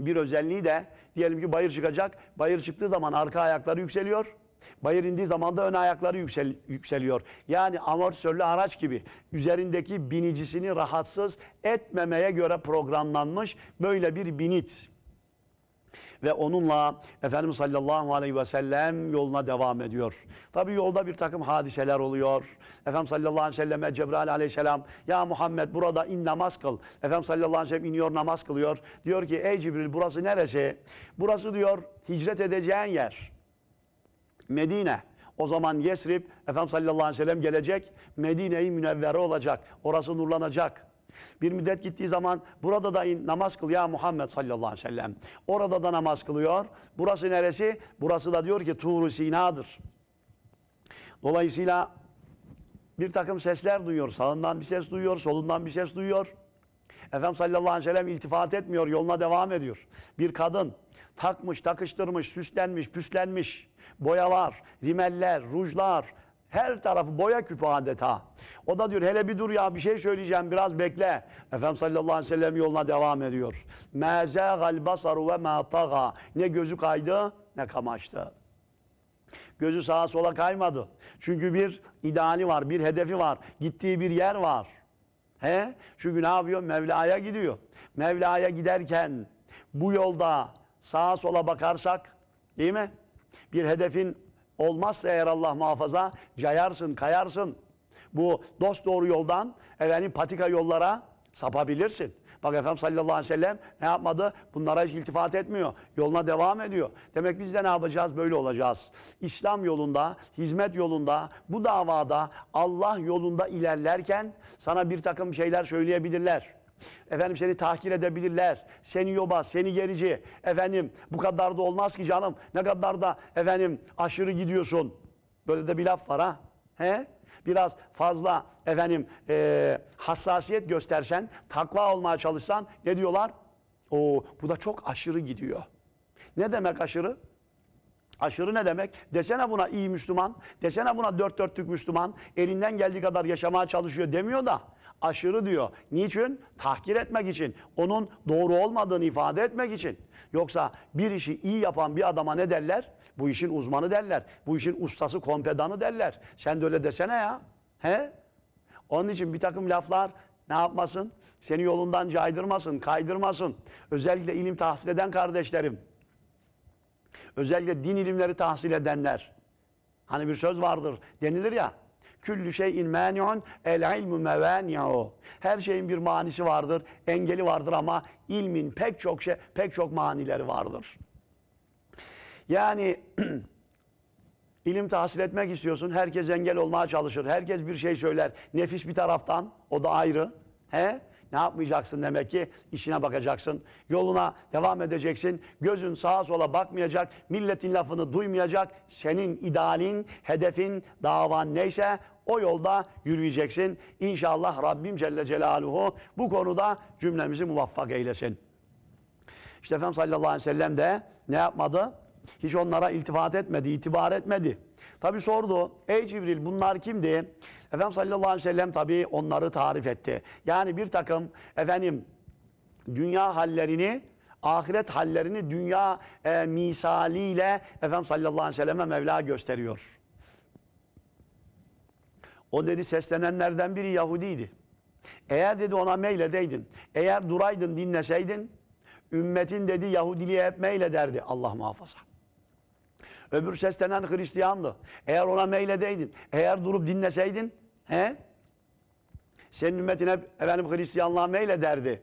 bir özelliği de diyelim ki bayır çıkacak. Bayır çıktığı zaman arka ayakları yükseliyor. Bayır indiği zaman da ön ayakları yüksel, yükseliyor. Yani amortisörlü araç gibi üzerindeki binicisini rahatsız etmemeye göre programlanmış böyle bir binit ve onunla Efendimiz sallallahu aleyhi ve sellem yoluna devam ediyor. Tabi yolda bir takım hadiseler oluyor. Efendimiz sallallahu aleyhi ve selleme Cebrail aleyhisselam ya Muhammed burada in namaz kıl. Efendimiz sallallahu aleyhi ve sellem iniyor namaz kılıyor. Diyor ki ey Cibril burası neresi? Burası diyor hicret edeceğin yer. Medine. O zaman Yesrib Efendimiz sallallahu aleyhi ve sellem gelecek. Medine-i Münevvere olacak. Orası nurlanacak. Bir müddet gittiği zaman burada da in namaz kıl ya Muhammed sallallahu aleyhi ve sellem. Orada da namaz kılıyor. Burası neresi? Burası da diyor ki Tuğru Sina'dır. Dolayısıyla bir takım sesler duyuyor. Sağından bir ses duyuyor, solundan bir ses duyuyor. Efendim sallallahu aleyhi ve sellem iltifat etmiyor, yoluna devam ediyor. Bir kadın takmış, takıştırmış, süslenmiş, püslenmiş, boyalar, rimeller, rujlar, her tarafı boya küpü adeta. O da diyor hele bir dur ya bir şey söyleyeceğim biraz bekle. Efendim sallallahu aleyhi ve sellem yoluna devam ediyor. Meze galbasaru ve ma Ne gözü kaydı ne kamaştı. Gözü sağa sola kaymadı. Çünkü bir ideali var, bir hedefi var. Gittiği bir yer var. He? Çünkü ne yapıyor? Mevla'ya gidiyor. Mevla'ya giderken bu yolda sağa sola bakarsak değil mi? Bir hedefin Olmazsa eğer Allah muhafaza cayarsın, kayarsın. Bu dost doğru yoldan efendim patika yollara sapabilirsin. Bak Efendim sallallahu aleyhi ve sellem ne yapmadı? Bunlara hiç iltifat etmiyor. Yoluna devam ediyor. Demek biz de ne yapacağız? Böyle olacağız. İslam yolunda, hizmet yolunda, bu davada Allah yolunda ilerlerken sana bir takım şeyler söyleyebilirler. Efendim seni tahkir edebilirler. Seni yoba, seni gerici. Efendim bu kadar da olmaz ki canım. Ne kadar da efendim aşırı gidiyorsun. Böyle de bir laf var ha. He? Biraz fazla efendim e, hassasiyet göstersen, takva olmaya çalışsan ne diyorlar? Oo, bu da çok aşırı gidiyor. Ne demek aşırı? Aşırı ne demek? Desene buna iyi Müslüman, desene buna dört dörtlük Müslüman, elinden geldiği kadar yaşamaya çalışıyor demiyor da aşırı diyor. Niçin? Tahkir etmek için. Onun doğru olmadığını ifade etmek için. Yoksa bir işi iyi yapan bir adama ne derler? Bu işin uzmanı derler. Bu işin ustası, kompedanı derler. Sen de öyle desene ya. He? Onun için bir takım laflar ne yapmasın? Seni yolundan caydırmasın, kaydırmasın. Özellikle ilim tahsil eden kardeşlerim. Özellikle din ilimleri tahsil edenler. Hani bir söz vardır denilir ya. Küllü şeyin mani'un el ilmu mevani'u. Her şeyin bir manisi vardır, engeli vardır ama ilmin pek çok şey, pek çok manileri vardır. Yani [clears throat] ilim tahsil etmek istiyorsun. Herkes engel olmaya çalışır. Herkes bir şey söyler. Nefis bir taraftan, o da ayrı. He? Ne yapmayacaksın demek ki? işine bakacaksın. Yoluna devam edeceksin. Gözün sağa sola bakmayacak. Milletin lafını duymayacak. Senin idealin, hedefin, davan neyse o yolda yürüyeceksin. İnşallah Rabbim Celle Celaluhu bu konuda cümlemizi muvaffak eylesin. İşte Efendimiz sallallahu aleyhi ve sellem de ne yapmadı? Hiç onlara iltifat etmedi, itibar etmedi. Tabi sordu. Ey Cibril bunlar kimdi? Efendim sallallahu aleyhi ve sellem tabii onları tarif etti. Yani bir takım efendim dünya hallerini ahiret hallerini dünya e, misaliyle efendim sallallahu aleyhi ve selleme Mevla gösteriyor. O dedi seslenenlerden biri Yahudiydi. Eğer dedi ona meyledeydin, eğer duraydın dinleseydin, ümmetin dedi Yahudiliğe hep meylederdi Allah muhafaza. Öbür seslenen Hristiyandı. Eğer ona meyledeydin, eğer durup dinleseydin, he? Senin ümmetin hep efendim Hristiyanlığa meylederdi.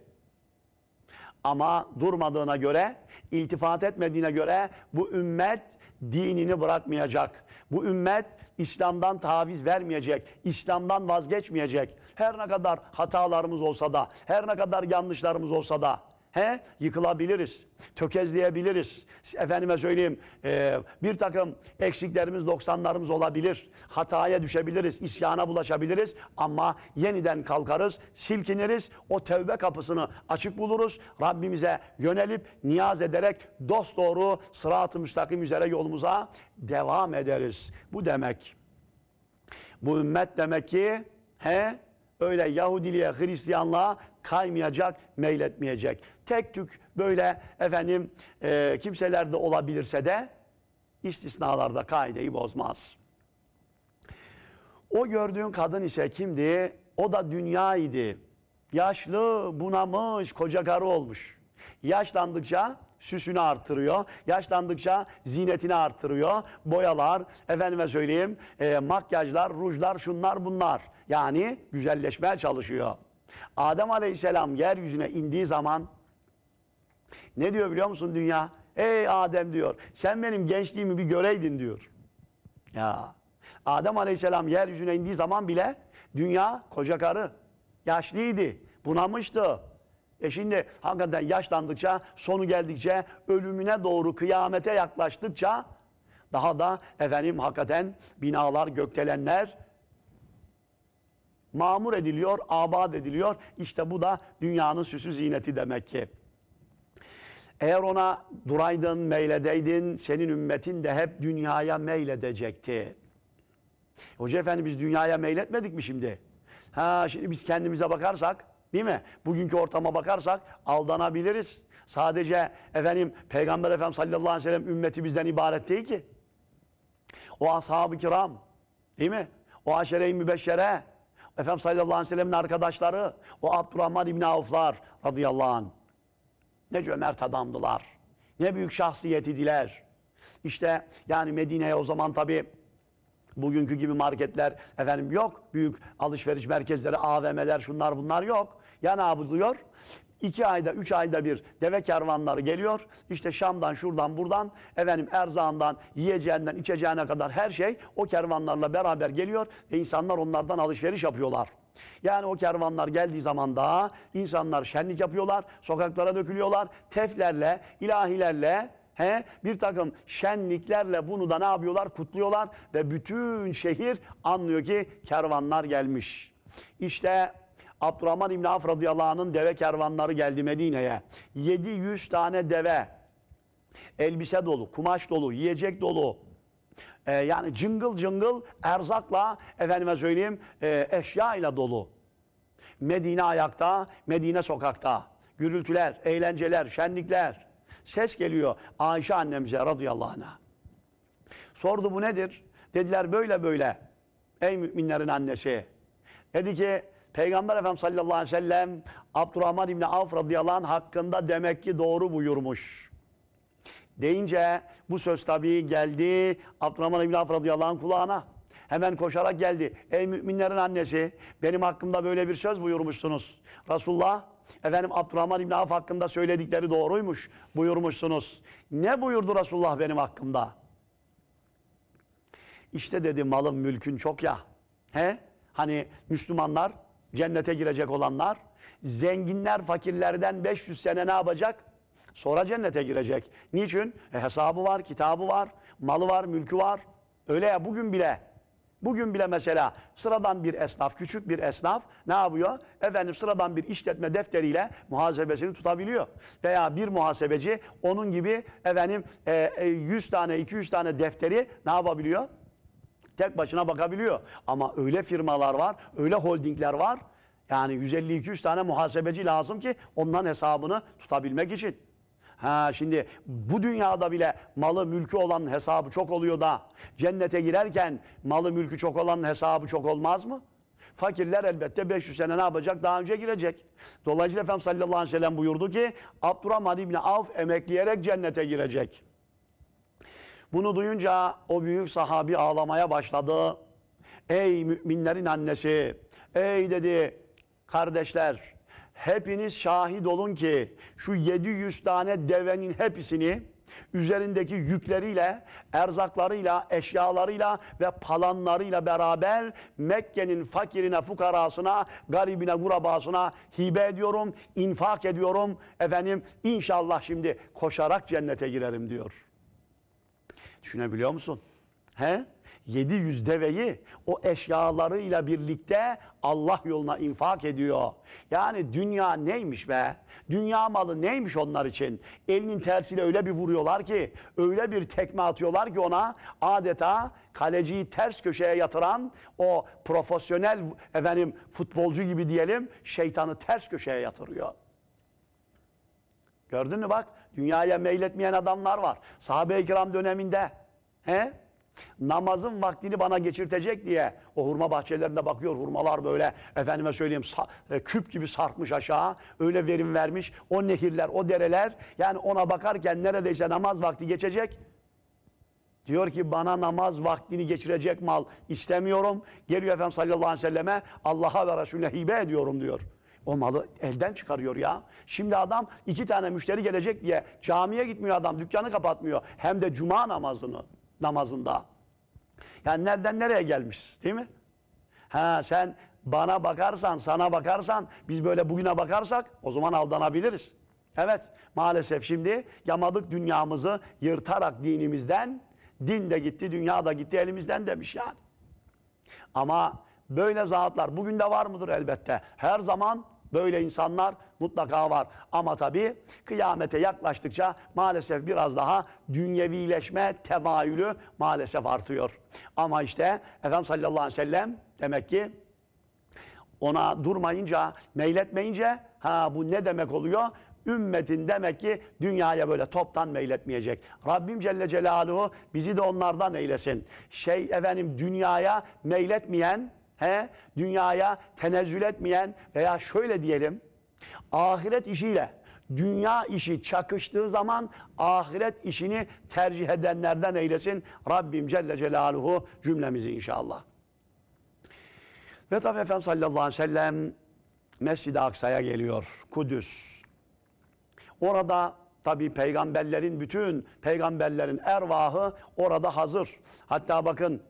Ama durmadığına göre, iltifat etmediğine göre bu ümmet dinini bırakmayacak. Bu ümmet İslam'dan taviz vermeyecek, İslam'dan vazgeçmeyecek. Her ne kadar hatalarımız olsa da, her ne kadar yanlışlarımız olsa da He? Yıkılabiliriz, tökezleyebiliriz. Efendime söyleyeyim e, bir takım eksiklerimiz, doksanlarımız olabilir. Hataya düşebiliriz, isyana bulaşabiliriz ama yeniden kalkarız, silkiniriz. O tevbe kapısını açık buluruz. Rabbimize yönelip niyaz ederek dost doğru sırat-ı müstakim üzere yolumuza devam ederiz. Bu demek. Bu ümmet demek ki he öyle Yahudiliğe, Hristiyanlığa kaymayacak, meyletmeyecek. Tek tük böyle efendim e, kimselerde olabilirse de istisnalarda kaideyi bozmaz. O gördüğün kadın ise kimdi? O da dünya idi. Yaşlı, bunamış, koca karı olmuş. Yaşlandıkça süsünü artırıyor, Yaşlandıkça zinetini artırıyor. Boyalar, efendime söyleyeyim, e, makyajlar, rujlar, şunlar bunlar. Yani güzelleşmeye çalışıyor. Adem Aleyhisselam yeryüzüne indiği zaman ne diyor biliyor musun dünya? Ey Adem diyor sen benim gençliğimi bir göreydin diyor. Ya Adem Aleyhisselam yeryüzüne indiği zaman bile dünya koca karı yaşlıydı bunamıştı. E şimdi hakikaten yaşlandıkça, sonu geldikçe, ölümüne doğru kıyamete yaklaştıkça daha da efendim hakikaten binalar, gökdelenler Mamur ediliyor, abad ediliyor. İşte bu da dünyanın süsü ziyneti demek ki. Eğer ona duraydın, meyledeydin, senin ümmetin de hep dünyaya meyledecekti. Hoca efendi biz dünyaya meyletmedik mi şimdi? Ha şimdi biz kendimize bakarsak, değil mi? Bugünkü ortama bakarsak aldanabiliriz. Sadece efendim Peygamber Efendim sallallahu aleyhi ve sellem ümmeti bizden ibaret değil ki. O ashab-ı kiram, değil mi? O aşere-i mübeşşere, Efendim sallallahu aleyhi ve sellem'in arkadaşları o Abdurrahman İbni Avflar radıyallahu anh. Ne cömert adamdılar. Ne büyük şahsiyet idiler. İşte yani Medine'ye o zaman tabi bugünkü gibi marketler efendim yok. Büyük alışveriş merkezleri, AVM'ler şunlar bunlar yok. Ya ne yapılıyor? iki ayda, üç ayda bir deve kervanları geliyor. İşte Şam'dan, şuradan, buradan, efendim erzağından, yiyeceğinden, içeceğine kadar her şey o kervanlarla beraber geliyor. Ve insanlar onlardan alışveriş yapıyorlar. Yani o kervanlar geldiği zaman da insanlar şenlik yapıyorlar, sokaklara dökülüyorlar, teflerle, ilahilerle, He? Bir takım şenliklerle bunu da ne yapıyorlar? Kutluyorlar ve bütün şehir anlıyor ki kervanlar gelmiş. İşte Abdurrahman İbni Af radıyallahu anh'ın deve kervanları geldi Medine'ye. 700 tane deve, elbise dolu, kumaş dolu, yiyecek dolu, e, yani cıngıl cıngıl erzakla efendime söyleyeyim e, eşya ile dolu. Medine ayakta, Medine sokakta. Gürültüler, eğlenceler, şenlikler. Ses geliyor Ayşe annemize radıyallahu anh'a. Sordu bu nedir? Dediler böyle böyle. Ey müminlerin annesi. Dedi ki Peygamber Efendimiz sallallahu aleyhi ve sellem Abdurrahman İbni Avf radıyallahu anh hakkında demek ki doğru buyurmuş. Deyince bu söz tabii geldi Abdurrahman İbni Avf radıyallahu anh kulağına. Hemen koşarak geldi. Ey müminlerin annesi benim hakkımda böyle bir söz buyurmuşsunuz. Resulullah efendim Abdurrahman İbni Avf hakkında söyledikleri doğruymuş buyurmuşsunuz. Ne buyurdu Resulullah benim hakkımda? İşte dedi malım mülkün çok ya. He? Hani Müslümanlar Cennete girecek olanlar. Zenginler fakirlerden 500 sene ne yapacak? Sonra cennete girecek. Niçin? E, hesabı var, kitabı var, malı var, mülkü var. Öyle ya bugün bile. Bugün bile mesela sıradan bir esnaf, küçük bir esnaf ne yapıyor? Efendim sıradan bir işletme defteriyle muhasebesini tutabiliyor. Veya bir muhasebeci onun gibi efendim 100 e, e, tane, 200 tane defteri ne yapabiliyor? Tek başına bakabiliyor. Ama öyle firmalar var, öyle holdingler var. Yani 150-200 tane muhasebeci lazım ki ondan hesabını tutabilmek için. Ha şimdi bu dünyada bile malı mülkü olan hesabı çok oluyor da cennete girerken malı mülkü çok olan hesabı çok olmaz mı? Fakirler elbette 500 sene ne yapacak? Daha önce girecek. Dolayısıyla Efendimiz sallallahu aleyhi ve sellem buyurdu ki Abdurrahman İbni Avf emekleyerek cennete girecek. Bunu duyunca o büyük sahabi ağlamaya başladı. Ey müminlerin annesi, ey dedi kardeşler hepiniz şahit olun ki şu 700 tane devenin hepsini üzerindeki yükleriyle, erzaklarıyla, eşyalarıyla ve palanlarıyla beraber Mekke'nin fakirine, fukarasına, garibine, gurabasına hibe ediyorum, infak ediyorum. Efendim inşallah şimdi koşarak cennete girerim diyor. Düşünebiliyor musun? He? 700 deveyi o eşyalarıyla birlikte Allah yoluna infak ediyor. Yani dünya neymiş be? Dünya malı neymiş onlar için? Elinin tersiyle öyle bir vuruyorlar ki, öyle bir tekme atıyorlar ki ona adeta kaleciyi ters köşeye yatıran o profesyonel efendim futbolcu gibi diyelim şeytanı ters köşeye yatırıyor. Gördün mü bak dünyaya meyletmeyen adamlar var. Sahabe-i kiram döneminde he? namazın vaktini bana geçirtecek diye o hurma bahçelerinde bakıyor hurmalar böyle efendime söyleyeyim e, küp gibi sarkmış aşağı öyle verim vermiş o nehirler o dereler yani ona bakarken neredeyse namaz vakti geçecek Diyor ki bana namaz vaktini geçirecek mal istemiyorum. Geliyor Efendimiz sallallahu aleyhi ve selleme Allah'a ve Resulüne hibe ediyorum diyor. O malı elden çıkarıyor ya. Şimdi adam iki tane müşteri gelecek diye camiye gitmiyor adam, dükkanı kapatmıyor. Hem de cuma namazını namazında. Yani nereden nereye gelmiş değil mi? Ha sen bana bakarsan, sana bakarsan, biz böyle bugüne bakarsak o zaman aldanabiliriz. Evet maalesef şimdi yamadık dünyamızı yırtarak dinimizden, din de gitti, dünya da gitti elimizden demiş yani. Ama böyle zatlar bugün de var mıdır elbette? Her zaman Böyle insanlar mutlaka var. Ama tabii kıyamete yaklaştıkça maalesef biraz daha dünyevileşme temayülü maalesef artıyor. Ama işte Efendimiz sallallahu aleyhi ve sellem demek ki ona durmayınca, meyletmeyince ha bu ne demek oluyor? Ümmetin demek ki dünyaya böyle toptan meyletmeyecek. Rabbim Celle Celaluhu bizi de onlardan eylesin. Şey efendim dünyaya meyletmeyen He? Dünyaya tenezzül etmeyen veya şöyle diyelim ahiret işiyle dünya işi çakıştığı zaman ahiret işini tercih edenlerden eylesin. Rabbim Celle Celaluhu cümlemizi inşallah. Ve tabi Efendimiz sallallahu aleyhi ve sellem Mescid-i Aksa'ya geliyor. Kudüs. Orada tabi peygamberlerin bütün peygamberlerin ervahı orada hazır. Hatta bakın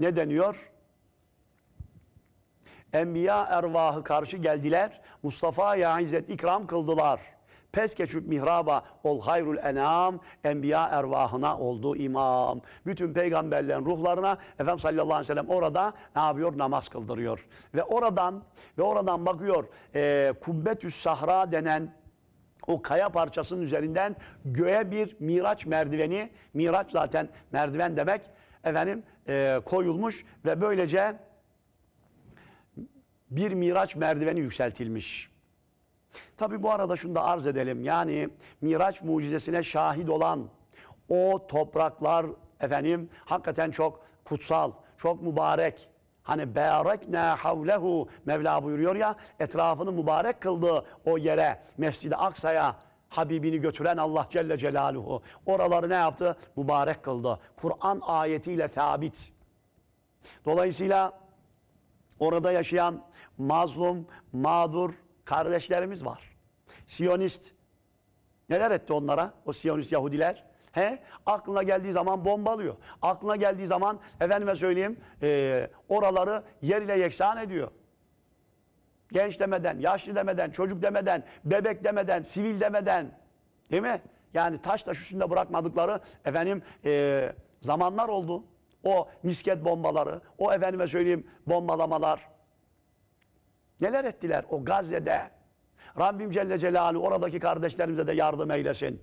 ne deniyor? Enbiya ervahı karşı geldiler. Mustafa Mustafa'ya izzet ikram kıldılar. Pes geçip mihraba ol hayrul enam enbiya ervahına oldu imam. Bütün peygamberlerin ruhlarına Efendimiz sallallahu aleyhi ve sellem orada ne yapıyor? Namaz kıldırıyor. Ve oradan ve oradan bakıyor e, Kubbetüs Sahra denen o kaya parçasının üzerinden göğe bir miraç merdiveni, miraç zaten merdiven demek, efendim e, koyulmuş ve böylece bir miraç merdiveni yükseltilmiş. Tabi bu arada şunu da arz edelim. Yani miraç mucizesine şahit olan o topraklar efendim hakikaten çok kutsal, çok mübarek. Hani berekna havlehu Mevla buyuruyor ya etrafını mübarek kıldı o yere Mescid-i Aksa'ya Habibini götüren Allah Celle Celaluhu. Oraları ne yaptı? Mübarek kıldı. Kur'an ayetiyle sabit. Dolayısıyla orada yaşayan mazlum, mağdur kardeşlerimiz var. Siyonist neler etti onlara o Siyonist Yahudiler? He? Aklına geldiği zaman bombalıyor. Aklına geldiği zaman efendime söyleyeyim e, oraları yer ile yeksan ediyor. Genç demeden, yaşlı demeden, çocuk demeden, bebek demeden, sivil demeden. Değil mi? Yani taş taş üstünde bırakmadıkları efendim e, zamanlar oldu. O misket bombaları, o efendime söyleyeyim bombalamalar. Neler ettiler o Gazze'de? Rabbim Celle Celaluhu oradaki kardeşlerimize de yardım eylesin.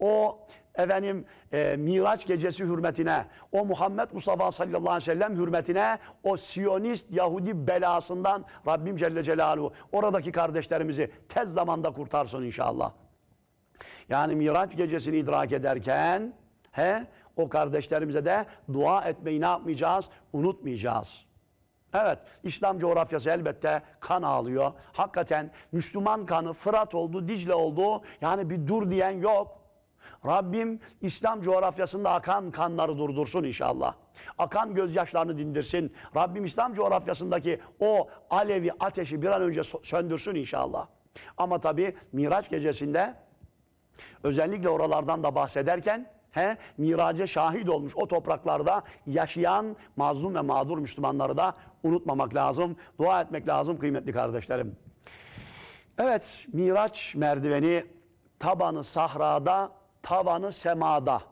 O efendim e, Miraç gecesi hürmetine, o Muhammed Mustafa sallallahu aleyhi ve sellem hürmetine, o Siyonist Yahudi belasından Rabbim Celle Celaluhu oradaki kardeşlerimizi tez zamanda kurtarsın inşallah. Yani Miraç gecesini idrak ederken he, o kardeşlerimize de dua etmeyi ne yapmayacağız? Unutmayacağız. Evet, İslam coğrafyası elbette kan ağlıyor. Hakikaten Müslüman kanı Fırat oldu, Dicle oldu. Yani bir dur diyen yok. Rabbim İslam coğrafyasında akan kanları durdursun inşallah. Akan gözyaşlarını dindirsin. Rabbim İslam coğrafyasındaki o alevi ateşi bir an önce söndürsün inşallah. Ama tabi Miraç gecesinde özellikle oralardan da bahsederken he, miraca şahit olmuş o topraklarda yaşayan mazlum ve mağdur Müslümanları da unutmamak lazım. Dua etmek lazım kıymetli kardeşlerim. Evet, Miraç merdiveni tabanı sahrada tavanı semada.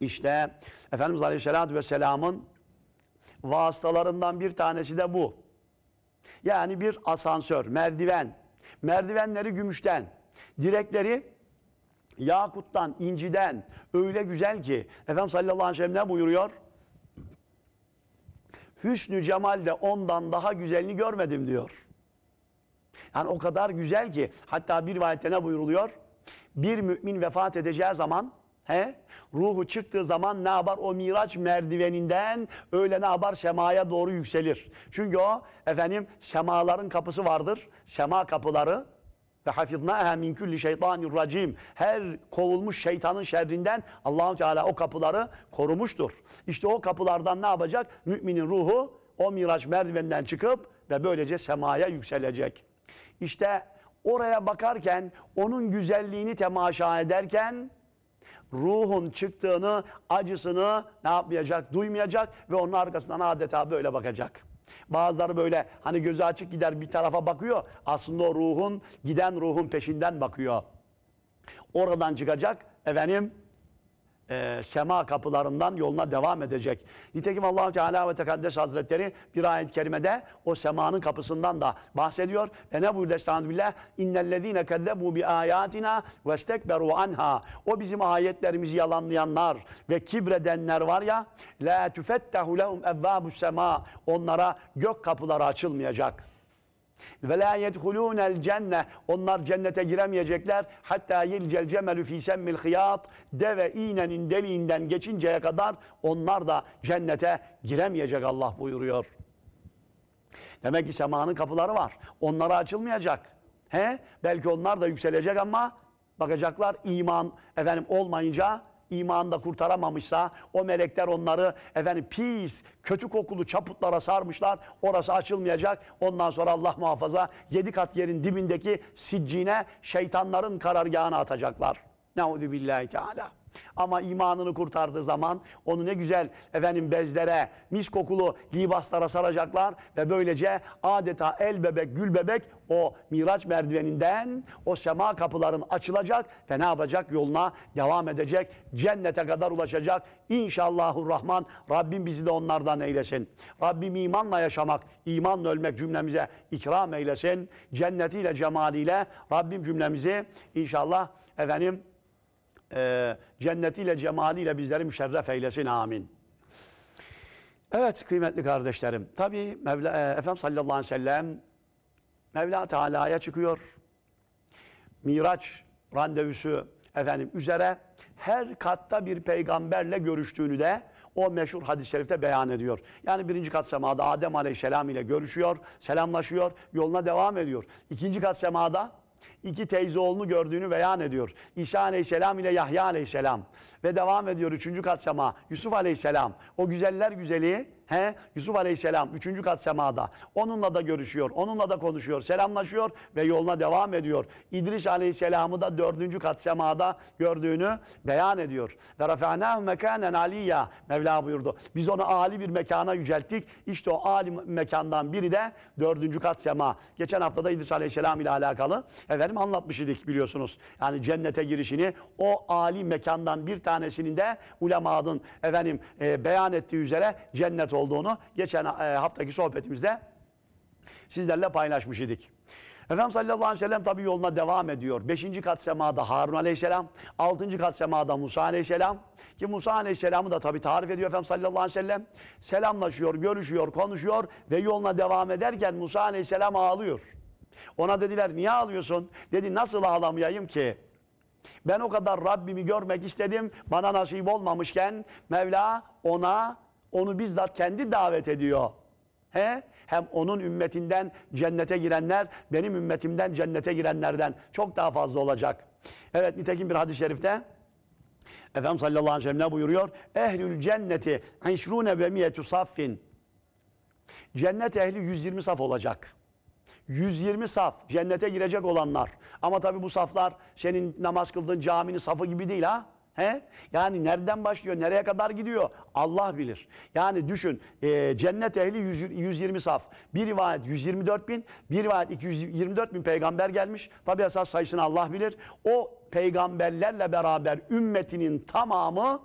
İşte Efendimiz Aleyhisselatü Vesselam'ın vasıtalarından bir tanesi de bu. Yani bir asansör, merdiven. Merdivenleri gümüşten, direkleri yakuttan, inciden öyle güzel ki Efendimiz sallallahu aleyhi ve sellem ne buyuruyor? Hüsnü de ondan daha güzelini görmedim diyor. Yani o kadar güzel ki hatta bir rivayette ne buyuruluyor? bir mümin vefat edeceği zaman He? Ruhu çıktığı zaman ne yapar? O miraç merdiveninden öyle ne yapar? Semaya doğru yükselir. Çünkü o efendim semaların kapısı vardır. Sema kapıları ve hafizna min kulli şeytanir racim. Her kovulmuş şeytanın şerrinden Allahu Teala o kapıları korumuştur. İşte o kapılardan ne yapacak? Müminin ruhu o miraç merdivenden çıkıp ve böylece semaya yükselecek. İşte Oraya bakarken, onun güzelliğini temaşa ederken ruhun çıktığını, acısını ne yapmayacak? Duymayacak ve onun arkasından adeta böyle bakacak. Bazıları böyle hani gözü açık gider bir tarafa bakıyor. Aslında o ruhun, giden ruhun peşinden bakıyor. Oradan çıkacak efendim e, sema kapılarından yoluna devam edecek. Nitekim allah Teala ve Tekaddes Hazretleri bir ayet-i kerimede o semanın kapısından da bahsediyor. Ve ne buyurdu Estağfirullah? İnnellezine kezzebu bi ayatina ve stekberu anha. O bizim ayetlerimizi yalanlayanlar ve kibredenler var ya la tufettahu lehum evvabu sema. Onlara gök kapıları açılmayacak. Ve la yedhulûnel cenne. Onlar cennete giremeyecekler. Hatta yilcel cemelü fî semmil hıyat. Deve iğnenin deliğinden geçinceye kadar onlar da cennete giremeyecek Allah buyuruyor. Demek ki semanın kapıları var. Onlara açılmayacak. He? Belki onlar da yükselecek ama bakacaklar iman efendim olmayınca imanı da kurtaramamışsa o melekler onları efendim pis, kötü kokulu çaputlara sarmışlar. Orası açılmayacak. Ondan sonra Allah muhafaza yedi kat yerin dibindeki siccine şeytanların karargahına atacaklar. Neudü billahi teala. Ama imanını kurtardığı zaman onu ne güzel efendim bezlere, mis kokulu libaslara saracaklar ve böylece adeta el bebek, gül bebek o miraç merdiveninden o sema kapıların açılacak ve ne yapacak? Yoluna devam edecek. Cennete kadar ulaşacak. İnşallahurrahman Rabbim bizi de onlardan eylesin. Rabbim imanla yaşamak, imanla ölmek cümlemize ikram eylesin. Cennetiyle, cemaliyle Rabbim cümlemizi inşallah efendim e, cennetiyle cemaliyle bizleri müşerref eylesin amin. Evet kıymetli kardeşlerim. Tabi Mevla, e, Efendimiz sallallahu aleyhi ve sellem Mevla Teala'ya çıkıyor. Miraç randevusu efendim üzere her katta bir peygamberle görüştüğünü de o meşhur hadis-i şerifte beyan ediyor. Yani birinci kat semada Adem aleyhisselam ile görüşüyor, selamlaşıyor, yoluna devam ediyor. İkinci kat semada iki teyze oğlunu gördüğünü beyan ediyor. İsa aleyhisselam ile Yahya aleyhisselam ve devam ediyor üçüncü katsama Yusuf aleyhisselam o güzeller güzeli He? Yusuf Aleyhisselam üçüncü kat semada. Onunla da görüşüyor, onunla da konuşuyor, selamlaşıyor ve yoluna devam ediyor. İdris Aleyhisselam'ı da dördüncü kat semada gördüğünü beyan ediyor. Ve rafa'nâhu mekânen aliyya. Mevla buyurdu. Biz onu âli bir mekana yücelttik. İşte o âli mekandan biri de dördüncü kat sema. Geçen hafta da İdris Aleyhisselam ile alakalı efendim anlatmış idik biliyorsunuz. Yani cennete girişini o âli mekandan bir tanesinin de ulemadın efendim e, beyan ettiği üzere cennet olduğunu geçen e, haftaki sohbetimizde sizlerle paylaşmış idik. Efendimiz sallallahu aleyhi ve sellem tabi yoluna devam ediyor. Beşinci kat semada Harun aleyhisselam, altıncı kat semada Musa aleyhisselam. Ki Musa aleyhisselamı da tabi tarif ediyor Efendimiz sallallahu aleyhi ve sellem. Selamlaşıyor, görüşüyor, konuşuyor ve yoluna devam ederken Musa aleyhisselam ağlıyor. Ona dediler niye ağlıyorsun? Dedi nasıl ağlamayayım ki? Ben o kadar Rabbimi görmek istedim. Bana nasip olmamışken Mevla ona onu bizzat kendi davet ediyor. He? Hem onun ümmetinden cennete girenler, benim ümmetimden cennete girenlerden çok daha fazla olacak. Evet nitekim bir hadis-i şerifte Efendimiz sallallahu aleyhi ve sellem ne buyuruyor? Ehlül cenneti inşrune ve miyetu saffin. Cennet ehli 120 saf olacak. 120 saf cennete girecek olanlar. Ama tabi bu saflar senin namaz kıldığın caminin safı gibi değil ha. He? Yani nereden başlıyor, nereye kadar gidiyor Allah bilir. Yani düşün e, cennet ehli 100, 120 saf. Bir rivayet 124 bin, bir rivayet 224 bin peygamber gelmiş. Tabi esas sayısını Allah bilir. O peygamberlerle beraber ümmetinin tamamı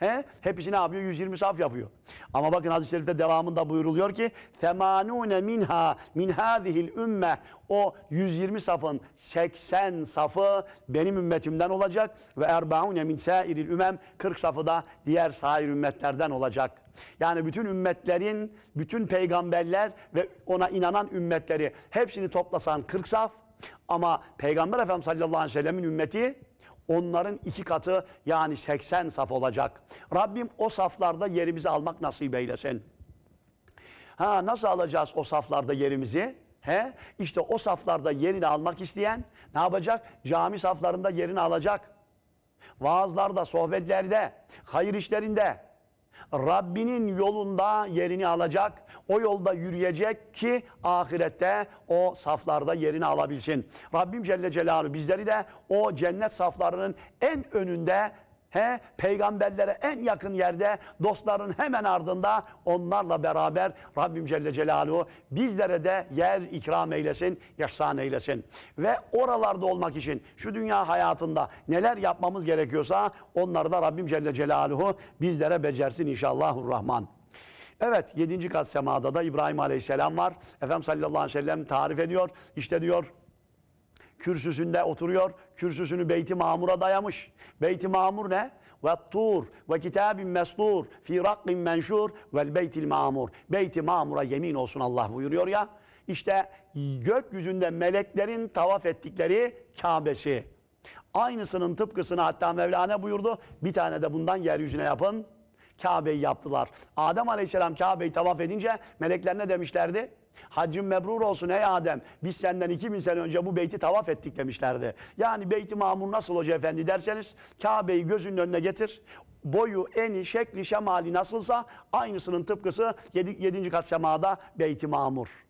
He? Hepsi ne yapıyor? 120 saf yapıyor. Ama bakın hadis-i şerifte devamında buyuruluyor ki Temanune minha min hadihil ümme o 120 safın 80 safı benim ümmetimden olacak ve erbaune min sairil ümem 40 safı da diğer sair ümmetlerden olacak. Yani bütün ümmetlerin, bütün peygamberler ve ona inanan ümmetleri hepsini toplasan 40 saf ama Peygamber Efendimiz sallallahu aleyhi ve sellemin ümmeti onların iki katı yani 80 saf olacak. Rabbim o saflarda yerimizi almak nasip eylesin. Ha nasıl alacağız o saflarda yerimizi? He? İşte o saflarda yerini almak isteyen ne yapacak? Cami saflarında yerini alacak. Vaazlarda, sohbetlerde, hayır işlerinde Rabbinin yolunda yerini alacak. O yolda yürüyecek ki ahirette o saflarda yerini alabilsin. Rabbim Celle Celaluhu bizleri de o cennet saflarının en önünde He, peygamberlere en yakın yerde dostların hemen ardında onlarla beraber Rabbim Celle Celaluhu bizlere de yer ikram eylesin, ihsan eylesin. Ve oralarda olmak için şu dünya hayatında neler yapmamız gerekiyorsa onları da Rabbim Celle Celaluhu bizlere becersin inşallahurrahman. Evet 7. kat semada da İbrahim Aleyhisselam var. Efendim sallallahu aleyhi ve sellem tarif ediyor. İşte diyor kürsüsünde oturuyor. Kürsüsünü Beyt-i Mamur'a dayamış. Beyt-i Mamur ne? ve tur ve kitabin mestur fi rakkin menşur vel beytil mamur. Beyti mamura yemin olsun Allah buyuruyor ya. İşte gökyüzünde meleklerin tavaf ettikleri Kabe'si. Aynısının tıpkısını hatta Mevlana buyurdu. Bir tane de bundan yeryüzüne yapın. Kabe'yi yaptılar. Adem Aleyhisselam Kabe'yi tavaf edince melekler ne demişlerdi? Haccın mebrur olsun ey Adem. Biz senden 2000 sene önce bu beyti tavaf ettik demişlerdi. Yani beyti mamur nasıl hoca efendi derseniz Kabe'yi gözünün önüne getir. Boyu, eni, şekli, şemali nasılsa aynısının tıpkısı 7. kat semada beyti mamur.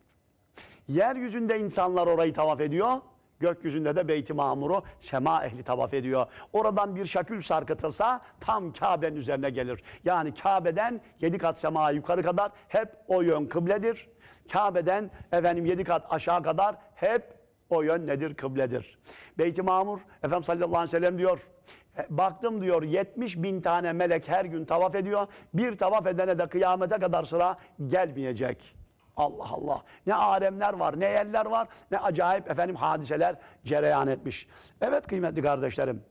Yeryüzünde insanlar orayı tavaf ediyor. Gökyüzünde de Beyt-i Mamur'u sema ehli tavaf ediyor. Oradan bir şakül sarkıtılsa tam Kabe'nin üzerine gelir. Yani Kabe'den yedi kat semaya yukarı kadar hep o yön kıbledir. Kabe'den efendim yedi kat aşağı kadar hep o yön nedir? Kıbledir. Beyt-i Mamur Efendim sallallahu aleyhi ve sellem diyor. E, baktım diyor 70 bin tane melek her gün tavaf ediyor. Bir tavaf edene de kıyamete kadar sıra gelmeyecek. Allah Allah. Ne alemler var, ne yerler var, ne acayip efendim hadiseler cereyan etmiş. Evet kıymetli kardeşlerim.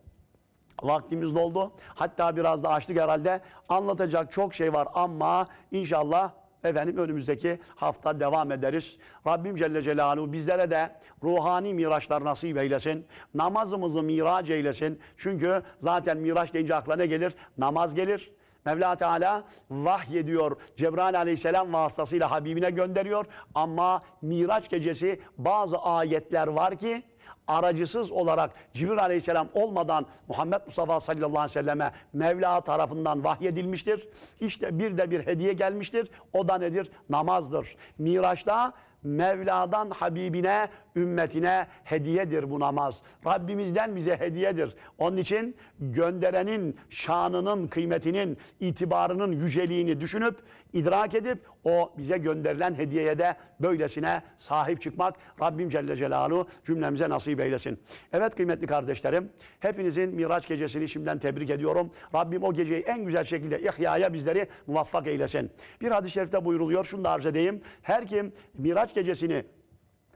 Vaktimiz doldu. Hatta biraz da açtık herhalde. Anlatacak çok şey var ama inşallah efendim önümüzdeki hafta devam ederiz. Rabbim Celle Celaluhu bizlere de ruhani miraçlar nasip eylesin. Namazımızı miraç eylesin. Çünkü zaten miraç deyince akla ne gelir? Namaz gelir. Mevla Teala vahyediyor. Cebrail aleyhisselam vasıtasıyla Habibine gönderiyor. Ama Miraç gecesi bazı ayetler var ki aracısız olarak Cibril aleyhisselam olmadan Muhammed Mustafa sallallahu aleyhi ve selleme Mevla tarafından vahyedilmiştir. İşte bir de bir hediye gelmiştir. O da nedir? Namazdır. Miraç'ta Mevla'dan Habibine, ümmetine hediyedir bu namaz. Rabbimizden bize hediyedir. Onun için gönderenin şanının, kıymetinin, itibarının yüceliğini düşünüp idrak edip o bize gönderilen hediyeye de böylesine sahip çıkmak Rabbim Celle Celaluhu cümlemize nasip eylesin. Evet kıymetli kardeşlerim hepinizin Miraç gecesini şimdiden tebrik ediyorum. Rabbim o geceyi en güzel şekilde ihyaya bizleri muvaffak eylesin. Bir hadis-i şerifte buyuruluyor şunu da arz edeyim. Her kim Miraç gecesini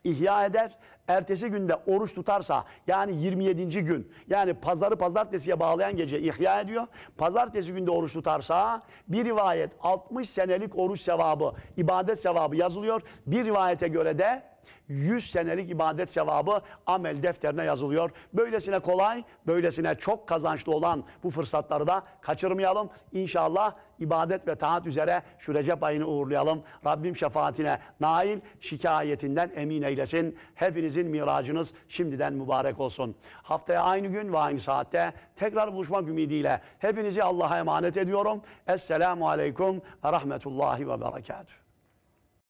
ihya eder. Ertesi günde oruç tutarsa yani 27. gün yani pazarı pazartesiye bağlayan gece ihya ediyor. Pazartesi günde oruç tutarsa bir rivayet 60 senelik oruç sevabı, ibadet sevabı yazılıyor. Bir rivayete göre de 100 senelik ibadet sevabı amel defterine yazılıyor. Böylesine kolay, böylesine çok kazançlı olan bu fırsatları da kaçırmayalım. İnşallah ibadet ve taat üzere şu Recep ayını uğurlayalım. Rabbim şefaatine nail, şikayetinden emin eylesin. Hepinizin miracınız şimdiden mübarek olsun. Haftaya aynı gün ve aynı saatte tekrar buluşmak ümidiyle hepinizi Allah'a emanet ediyorum. Esselamu Aleyküm ve Rahmetullahi ve Berekatuhu.